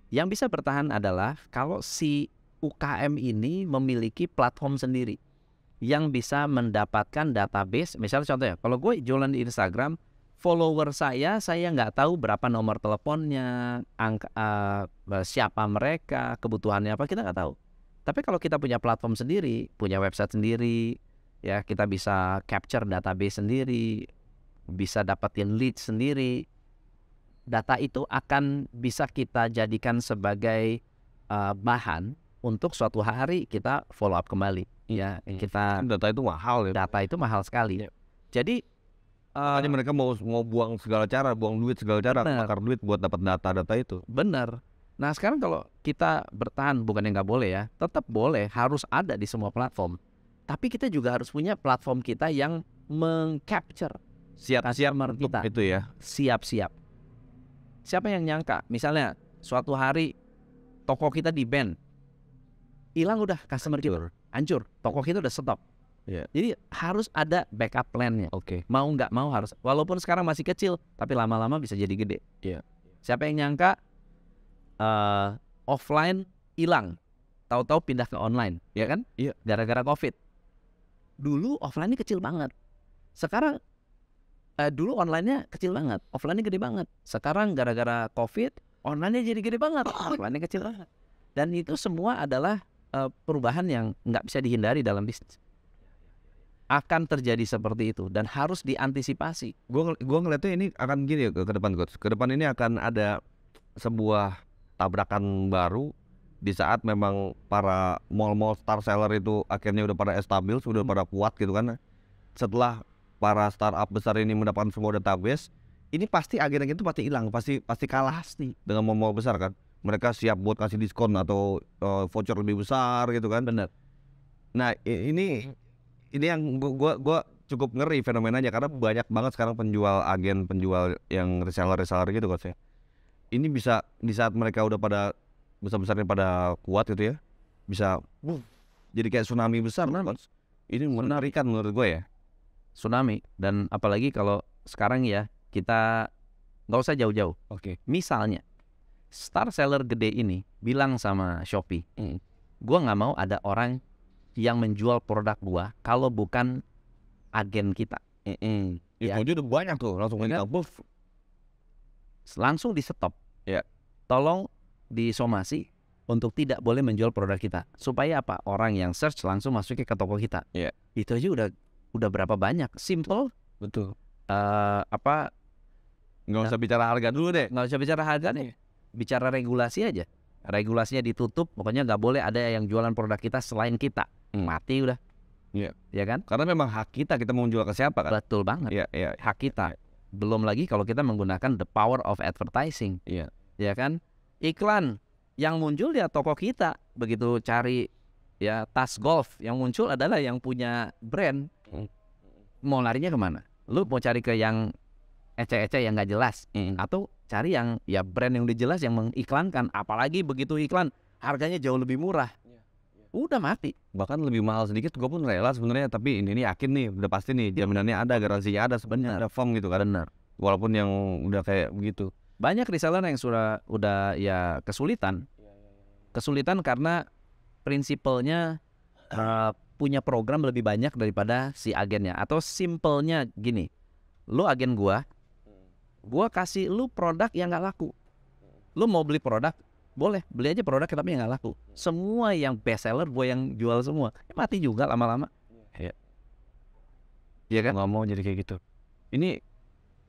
Yang bisa bertahan adalah kalau si UKM ini memiliki platform sendiri yang bisa mendapatkan database. Misalnya contohnya, kalau gue jualan di Instagram, follower saya saya nggak tahu berapa nomor teleponnya, angka, uh, siapa mereka, kebutuhannya apa kita nggak tahu. Tapi kalau kita punya platform sendiri, punya website sendiri, ya kita bisa capture database sendiri, bisa dapetin lead sendiri, data itu akan bisa kita jadikan sebagai uh, bahan untuk suatu hari kita follow up kembali. Ya, ya. kita kan data itu mahal ya. Data itu mahal sekali. Ya. Jadi uh, mereka mau mau buang segala cara, buang duit segala cara, bakar duit buat dapat data-data itu. Benar. Nah sekarang kalau kita bertahan bukan yang nggak boleh ya, tetap boleh, harus ada di semua platform. Tapi kita juga harus punya platform kita yang mengcapture siap-siap siap kita itu ya siap-siap Siapa yang nyangka? Misalnya suatu hari toko kita di band, hilang udah customer kita, hancur, toko kita udah stop. Yeah. Jadi harus ada backup plannya. Oke. Okay. Mau nggak mau harus. Walaupun sekarang masih kecil, tapi lama-lama bisa jadi gede. Yeah. Siapa yang nyangka uh, offline hilang, tahu-tahu pindah ke online, ya kan? Iya. Yeah. Gara-gara covid. Dulu offline ini kecil banget. Sekarang uh, dulu onlinenya kecil banget, offline offline-nya gede banget. Sekarang gara-gara covid, onlinenya jadi gede banget, offline [coughs] offline-nya kecil banget. Dan itu semua adalah uh, perubahan yang nggak bisa dihindari dalam bisnis. Akan terjadi seperti itu dan harus diantisipasi. Gue gue ngeliatnya ini akan gini ya ke, depan guys, Ke depan ini akan ada sebuah tabrakan baru di saat memang para mall-mall star seller itu akhirnya udah pada sudah udah hmm. pada kuat gitu kan. Setelah para startup besar ini mendapatkan semua database, ini pasti agen-agen itu pasti hilang, pasti pasti kalah pasti dengan mau besar kan. Mereka siap buat kasih diskon atau uh, voucher lebih besar gitu kan. Benar. Nah, ini hmm. ini yang gua gua cukup ngeri fenomenanya karena banyak banget sekarang penjual agen penjual yang reseller reseller gitu kan. Ini bisa di saat mereka udah pada besar-besarnya pada kuat gitu ya, bisa wuh, jadi kayak tsunami besar kan Ini menarikan menurut gue ya tsunami dan apalagi kalau sekarang ya kita nggak usah jauh-jauh. Oke. Okay. Misalnya star seller gede ini bilang sama Shopee, mm. gua nggak mau ada orang yang menjual produk gua kalau bukan agen kita. Mm -mm. Ya. Itu udah banyak tuh langsung kita ya kan? buff. Langsung di stop. Ya. Yeah. Tolong disomasi untuk tidak boleh menjual produk kita supaya apa orang yang search langsung masuknya ke toko kita. Yeah. Itu aja udah udah berapa banyak simple betul uh, apa nggak usah nah, bicara harga dulu deh nggak usah bicara harga nih bicara regulasi aja regulasinya ditutup pokoknya nggak boleh ada yang jualan produk kita selain kita hmm. mati udah Iya. Yeah. Ya kan? Karena memang hak kita kita mau jual ke siapa kan? Betul banget. Iya, yeah, Yeah, hak kita. Iya, iya. Belum lagi kalau kita menggunakan the power of advertising. Iya. Ya kan? Iklan yang muncul ya toko kita begitu cari ya tas golf yang muncul adalah yang punya brand mau larinya kemana lu mau cari ke yang ece-ece yang nggak jelas mm. atau cari yang ya brand yang udah jelas yang mengiklankan apalagi begitu iklan harganya jauh lebih murah iya, iya. udah mati bahkan lebih mahal sedikit gue pun rela sebenarnya tapi ini, ini yakin nih udah pasti nih jaminannya ada garansinya ada sebenarnya ada form gitu kan benar walaupun yang udah kayak begitu banyak reseller yang sudah udah ya kesulitan iya, kesulitan karena prinsipalnya uh, punya program lebih banyak daripada si agennya atau simpelnya gini lu agen gua gua kasih lu produk yang nggak laku lu mau beli produk boleh beli aja produk tapi yang nggak laku semua yang best seller gue yang jual semua ya mati juga lama-lama ya iya kan nggak mau jadi kayak gitu ini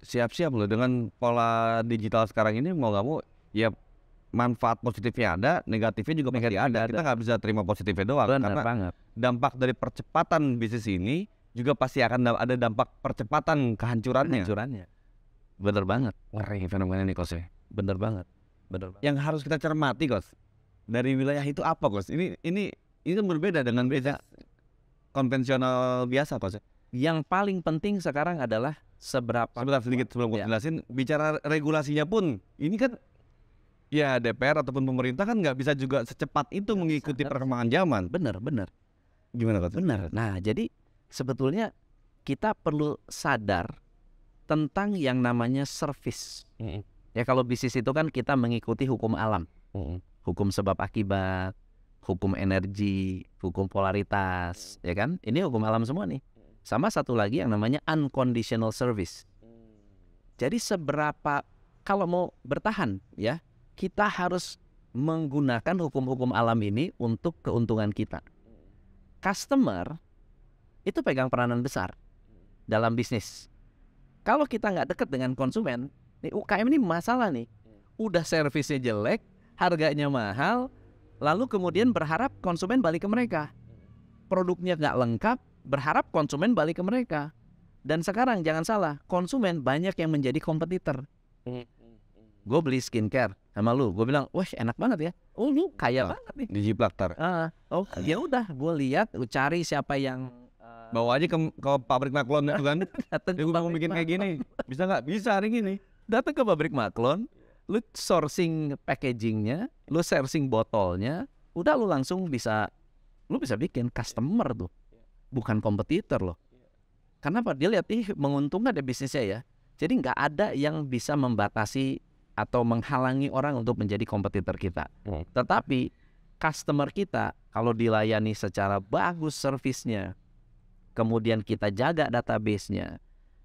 siap-siap loh dengan pola digital sekarang ini mau nggak mau ya manfaat positifnya ada, negatifnya juga pasti ada. Kita nggak bisa terima positifnya doang Benar karena banget. dampak dari percepatan bisnis ini juga pasti akan ada dampak percepatan kehancurannya. Kehancurannya. Bener banget. Ngeri fenomena ini, Kos. Ya. Bener banget. Bener banget. Yang harus kita cermati, Kos. Dari wilayah itu apa, Kos? Ini ini ini berbeda dengan beda konvensional biasa, Kos. Ya? Yang paling penting sekarang adalah seberapa Sebentar sedikit sebelum gue ya. jelasin bicara regulasinya pun ini kan ya DPR ataupun pemerintah kan nggak bisa juga secepat itu gak mengikuti bisa, perkembangan zaman. Bener bener. Gimana kata? Bener. Nah jadi sebetulnya kita perlu sadar tentang yang namanya service. Mm -hmm. Ya kalau bisnis itu kan kita mengikuti hukum alam, mm -hmm. hukum sebab akibat, hukum energi, hukum polaritas, ya kan? Ini hukum alam semua nih. Sama satu lagi yang namanya unconditional service. Mm. Jadi seberapa kalau mau bertahan ya, kita harus menggunakan hukum-hukum alam ini untuk keuntungan kita. Customer itu pegang peranan besar dalam bisnis. Kalau kita nggak dekat dengan konsumen, nih UKM ini masalah nih. Udah servisnya jelek, harganya mahal, lalu kemudian berharap konsumen balik ke mereka. Produknya nggak lengkap, berharap konsumen balik ke mereka. Dan sekarang jangan salah, konsumen banyak yang menjadi kompetitor. Hmm. Gue beli skincare, sama lu gue bilang wah enak banget ya oh lu kaya nah, banget nih dijiplak tar uh, oh ya udah gue lihat cari siapa yang eh, bawa aja ke, ke pabrik maklon itu kan [laughs] datang ya, gue mau bikin kayak gini bisa nggak bisa hari gini datang ke pabrik maklon lu sourcing packagingnya lu sourcing botolnya udah lu langsung bisa lu bisa bikin customer tuh bukan kompetitor loh kenapa dia lihat ih menguntungkan ada ya bisnisnya ya jadi nggak ada yang bisa membatasi atau menghalangi orang untuk menjadi kompetitor kita. Hmm. Tetapi customer kita kalau dilayani secara bagus servisnya, kemudian kita jaga databasenya,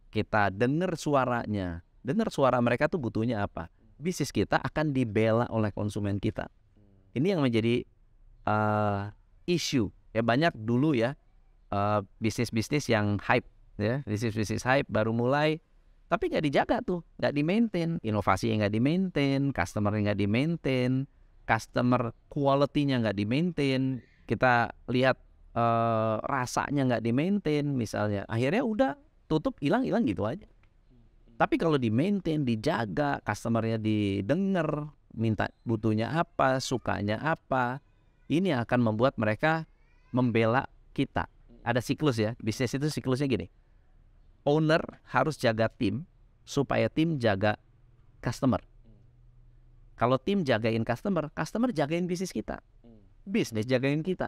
kita dengar suaranya, dengar suara mereka tuh butuhnya apa, bisnis kita akan dibela oleh konsumen kita. Ini yang menjadi uh, isu ya banyak dulu ya eh, bisnis-bisnis uh, yang hype ya bisnis-bisnis hype baru mulai tapi nggak dijaga tuh nggak di maintain inovasi yang nggak di maintain customer nggak di maintain customer quality-nya nggak di maintain kita lihat uh, rasanya nggak di maintain misalnya akhirnya udah tutup hilang hilang gitu aja tapi kalau di maintain dijaga customernya didengar minta butuhnya apa sukanya apa ini akan membuat mereka membela kita ada siklus ya bisnis itu siklusnya gini owner harus jaga tim supaya tim jaga customer. Kalau tim jagain customer, customer jagain bisnis kita. Bisnis jagain kita.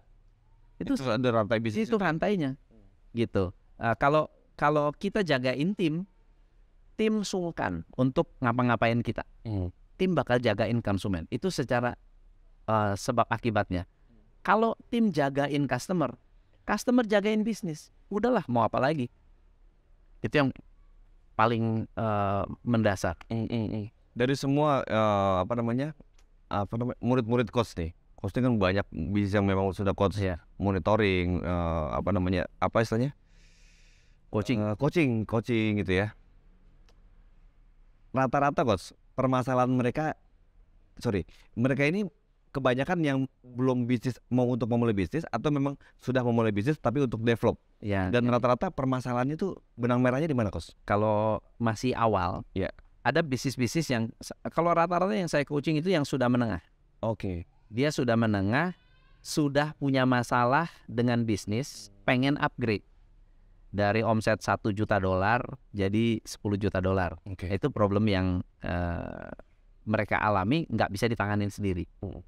Itu, itu ada rantai bisnis. Itu rantainya. Hmm. Gitu. Uh, kalau kalau kita jagain tim, tim sungkan untuk ngapa-ngapain kita. Hmm. Tim bakal jagain konsumen. Itu secara uh, sebab akibatnya. Kalau tim jagain customer, customer jagain bisnis. Udahlah, mau apa lagi? itu yang paling uh, mendasar hmm, hmm, hmm. dari semua uh, apa namanya apa namanya murid-murid coach nih coach kan banyak bisnis yang memang sudah coach yeah. monitoring uh, apa namanya apa istilahnya coaching uh, coaching coaching gitu ya rata-rata coach permasalahan mereka sorry mereka ini kebanyakan yang belum bisnis mau untuk memulai bisnis atau memang sudah memulai bisnis tapi untuk develop. Ya. Dan ya. rata-rata ya. permasalahannya tuh benang merahnya di mana, Kos? Kalau masih awal, ya. Ada bisnis-bisnis yang kalau rata-rata yang saya coaching itu yang sudah menengah. Oke. Okay. Dia sudah menengah, sudah punya masalah dengan bisnis, pengen upgrade dari omset 1 juta dolar jadi 10 juta dolar. Okay. Itu problem yang uh, mereka alami nggak bisa ditangani sendiri. Hmm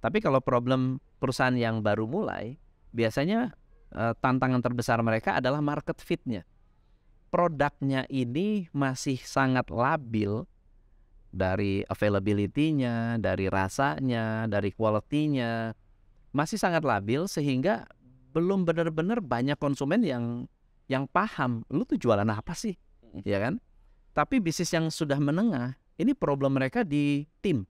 tapi kalau problem perusahaan yang baru mulai, biasanya uh, tantangan terbesar mereka adalah market fitnya. Produknya ini masih sangat labil dari availability-nya, dari rasanya, dari quality-nya. Masih sangat labil sehingga belum benar-benar banyak konsumen yang yang paham lu tuh jualan apa sih, hmm. ya kan? Tapi bisnis yang sudah menengah, ini problem mereka di tim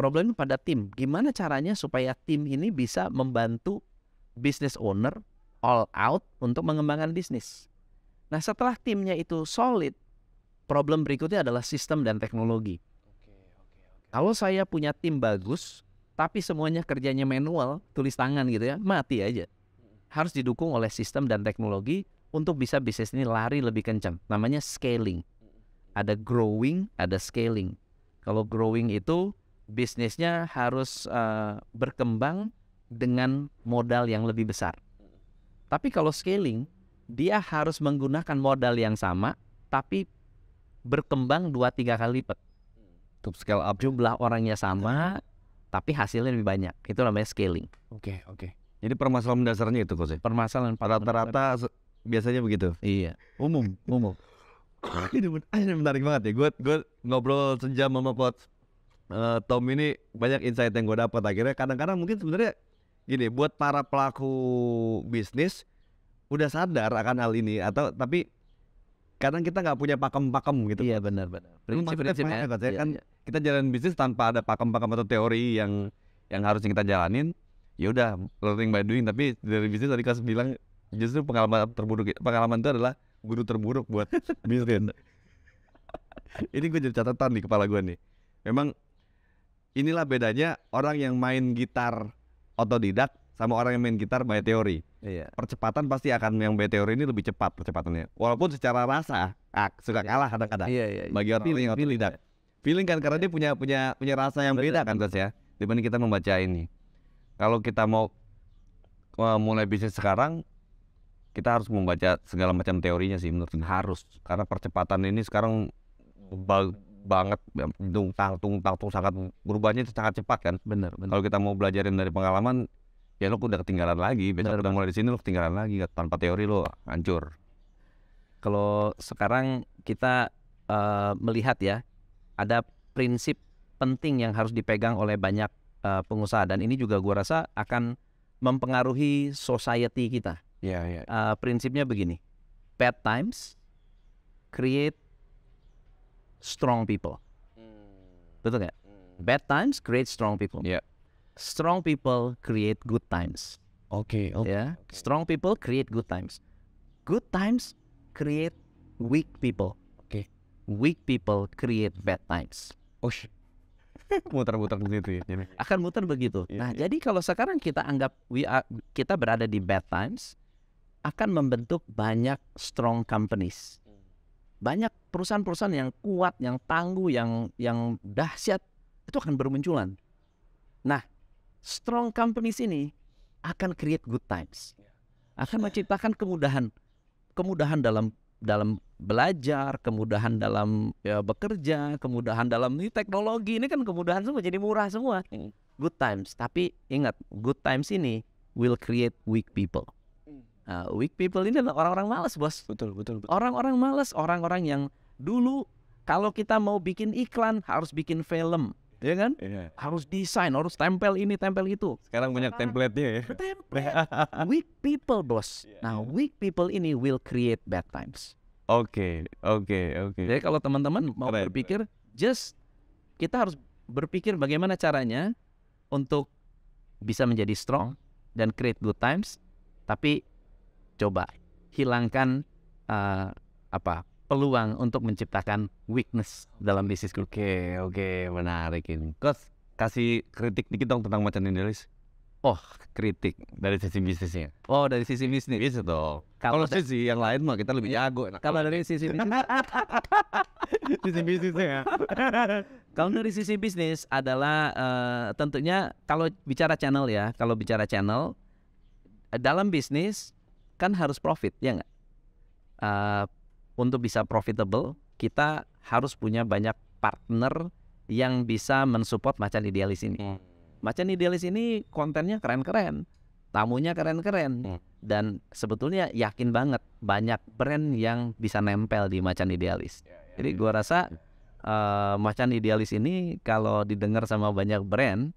problemnya pada tim. Gimana caranya supaya tim ini bisa membantu business owner all out untuk mengembangkan bisnis. Nah setelah timnya itu solid, problem berikutnya adalah sistem dan teknologi. Kalau saya punya tim bagus, tapi semuanya kerjanya manual, tulis tangan gitu ya, mati aja. Harus didukung oleh sistem dan teknologi untuk bisa bisnis ini lari lebih kencang. Namanya scaling. Ada growing, ada scaling. Kalau growing itu bisnisnya harus uh, berkembang dengan modal yang lebih besar. Tapi kalau scaling, dia harus menggunakan modal yang sama, tapi berkembang dua tiga kali lipat. Untuk scale up. Jumlah orangnya sama, tapi hasilnya lebih banyak. Itu namanya scaling. Oke, okay, oke. Okay. Jadi permasalahan dasarnya itu, Coach. Permasalahan rata-rata biasanya begitu. Iya. Umum, umum. Ini menarik banget ya. Gue gue ngobrol sejam sama coach uh, Tom ini banyak insight yang gue dapat akhirnya kadang-kadang mungkin sebenarnya gini buat para pelaku bisnis udah sadar akan hal ini atau tapi kadang kita nggak punya pakem-pakem gitu iya benar-benar prinsip-prinsip ya, iya, kan iya. kita jalan bisnis tanpa ada pakem-pakem atau teori yang yang harus kita jalanin ya udah learning by doing tapi dari bisnis tadi kasih bilang justru pengalaman terburuk pengalaman itu adalah guru terburuk buat [laughs] bisnis [laughs] ini gue jadi catatan di kepala gue nih memang Inilah bedanya orang yang main gitar otodidak sama orang yang main gitar by teori. Iya. Percepatan pasti akan yang by teori ini lebih cepat percepatannya. Walaupun secara rasa ah, suka iya. kalah kadang-kadang. Iya, iya, iya. Bagi orang feeling, yang otodidak. Feeling, iya. feeling kan karena iya. dia punya punya punya rasa yang beda kan terus ya. Dibanding kita membaca ini. Kalau kita mau eh, mulai bisnis sekarang kita harus membaca segala macam teorinya sih menurut harus karena percepatan ini sekarang banget tung tang ya, tung tang tung sangat berubahnya sangat cepat kan bener, bener. kalau kita mau belajarin dari pengalaman ya lo udah ketinggalan lagi besok bener, udah mulai di sini lo ketinggalan lagi kan? tanpa teori lo hancur kalau sekarang kita uh, melihat ya ada prinsip penting yang harus dipegang oleh banyak uh, pengusaha dan ini juga gua rasa akan mempengaruhi society kita. Uh, prinsipnya begini, bad times create strong people. Hmm. Betul nggak? Hmm. Bad times create strong people. Yeah. Strong people create good times. Oke. Okay, okay, ya. Okay. Strong people create good times. Good times create weak people. Oke. Okay. Weak people create bad times. Oh shit. [laughs] muter-muter begitu ya. Akan muter begitu. Yeah, nah, yeah. jadi kalau sekarang kita anggap we are, kita berada di bad times akan membentuk banyak strong companies banyak perusahaan-perusahaan yang kuat, yang tangguh, yang yang dahsyat itu akan bermunculan. Nah, strong companies ini akan create good times, akan ya. menciptakan kemudahan, kemudahan dalam dalam belajar, kemudahan dalam ya, bekerja, kemudahan dalam ini teknologi ini kan kemudahan semua jadi murah semua. Hmm. Good times, tapi ingat good times ini will create weak people. Uh, weak people ini adalah orang-orang malas, bos. Betul, betul. Orang-orang malas, orang-orang yang dulu kalau kita mau bikin iklan harus bikin film, ya kan? Yeah. Harus desain, harus tempel ini, tempel itu. Sekarang banyak template-nya ya. Template. [laughs] weak people, bos. Yeah. Nah, iya. weak people ini will create bad times. Oke, okay, oke, okay, oke. Okay. Jadi kalau teman-teman mau Keren. berpikir, just kita harus berpikir bagaimana caranya untuk bisa menjadi strong dan create good times, tapi coba hilangkan uh, apa peluang untuk menciptakan weakness dalam bisnis Oke, okay, oke, okay, menarik ini. Kos kasih kritik dikit dong tentang Macan Indonesia. Oh, kritik dari sisi bisnisnya. Oh, dari sisi bisnis. Bisa dong. Kalau sisi yang lain mah kita lebih iya. jago. kalau dari sisi bisnis. [laughs] sisi bisnisnya. kalau [laughs] dari sisi bisnis adalah uh, tentunya kalau bicara channel ya, kalau bicara channel dalam bisnis kan harus profit ya nggak uh, untuk bisa profitable kita harus punya banyak partner yang bisa mensupport macan idealis ini hmm. macan idealis ini kontennya keren-keren tamunya keren-keren hmm. dan sebetulnya yakin banget banyak brand yang bisa nempel di macan idealis ya, ya, jadi ya. gua rasa uh, macan idealis ini kalau didengar sama banyak brand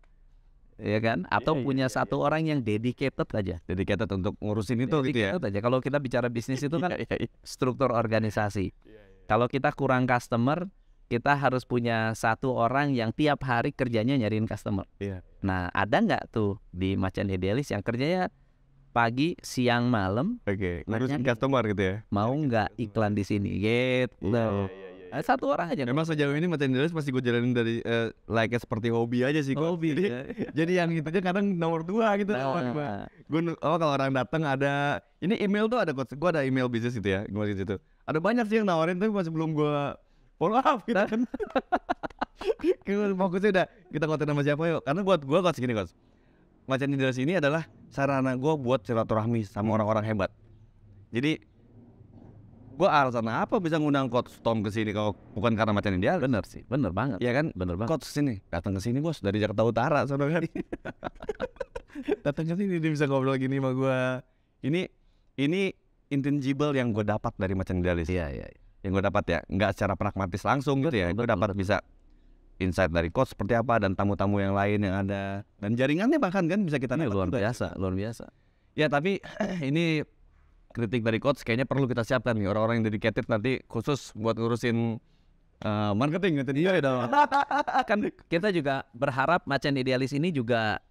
ya kan? Iya, Atau yeah, punya yeah, satu yeah. orang yang dedicated aja. Dedicated untuk ngurusin itu dedicated gitu ya. aja. Kalau kita bicara bisnis itu kan [laughs] iya, iya, struktur organisasi. Kalau kita kurang customer, kita harus punya satu orang yang tiap hari kerjanya nyariin customer. Nah, ada nggak tuh di Macan Idealis yang kerjanya pagi, siang, malam? Oke, okay. ngurusin gitu? customer gitu ya. Mau nggak iklan di sini gitu. Yeah, yeah, yeah. Eh, satu orang aja Emang sejauh ini nulis masih gue jalanin dari uh, eh, like seperti hobi aja sih hobi jadi, ya. [laughs] jadi yang itu aja kadang nomor dua gitu nah, nah. gue nah. oh kalau orang datang ada ini email tuh ada gue ada email bisnis gitu ya gue gitu ada banyak sih yang nawarin tapi masih belum gue follow up gitu nah. kan [laughs] fokusnya udah kita konten sama siapa yuk karena buat gue kok segini kok Macan Indra ini adalah sarana gue buat silaturahmi sama orang-orang hebat jadi gue alasan apa bisa ngundang coach Tom ke sini kalau bukan karena macan ideal bener sih bener banget ya kan bener banget coach sini datang ke sini bos dari Jakarta Utara sama kan [laughs] datang ke sini dia bisa ngobrol gini sama gue ini ini intangible yang gue dapat dari macan idealis iya, iya iya yang gue dapat ya nggak secara pragmatis langsung gitu ya gue dapat bisa insight dari coach seperti apa dan tamu-tamu yang lain yang ada dan jaringannya bahkan kan bisa kita ya, luar biasa luar biasa ya tapi [clears throat] ini kritik dari coach kayaknya perlu kita siapkan nih orang-orang yang dedicated nanti khusus buat ngurusin uh, marketing gitu. Iya dong. [laughs] kan kita juga berharap macan idealis ini juga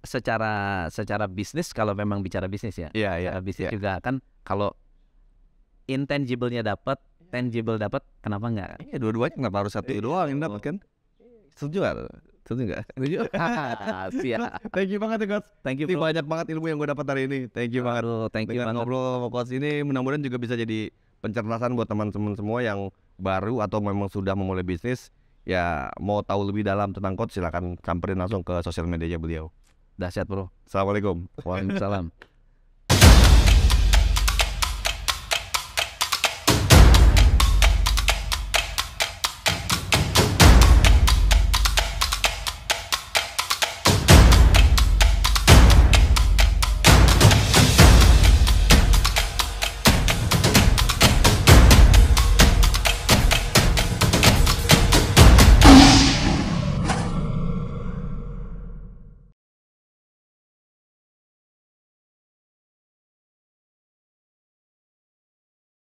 secara secara bisnis kalau memang bicara bisnis ya. Iya, iya. Bisnis yeah. juga kan kalau intangible-nya dapat, tangible dapat, kenapa enggak? Iya, dua-duanya kenapa harus satu iya, doang yang dapat kan? Setuju Setuju nggak? Setuju. Siap. Thank you banget ya coach. Thank you. bro. banyak banget ilmu yang gue dapat hari ini. Thank you banget. Aduh, thank you banget. ngobrol sama coach ini mudah-mudahan juga bisa jadi pencernasan buat teman-teman semua yang baru atau memang sudah memulai bisnis ya mau tahu lebih dalam tentang coach silahkan samperin langsung ke sosial medianya beliau. Dahsyat bro. Assalamualaikum. Waalaikumsalam.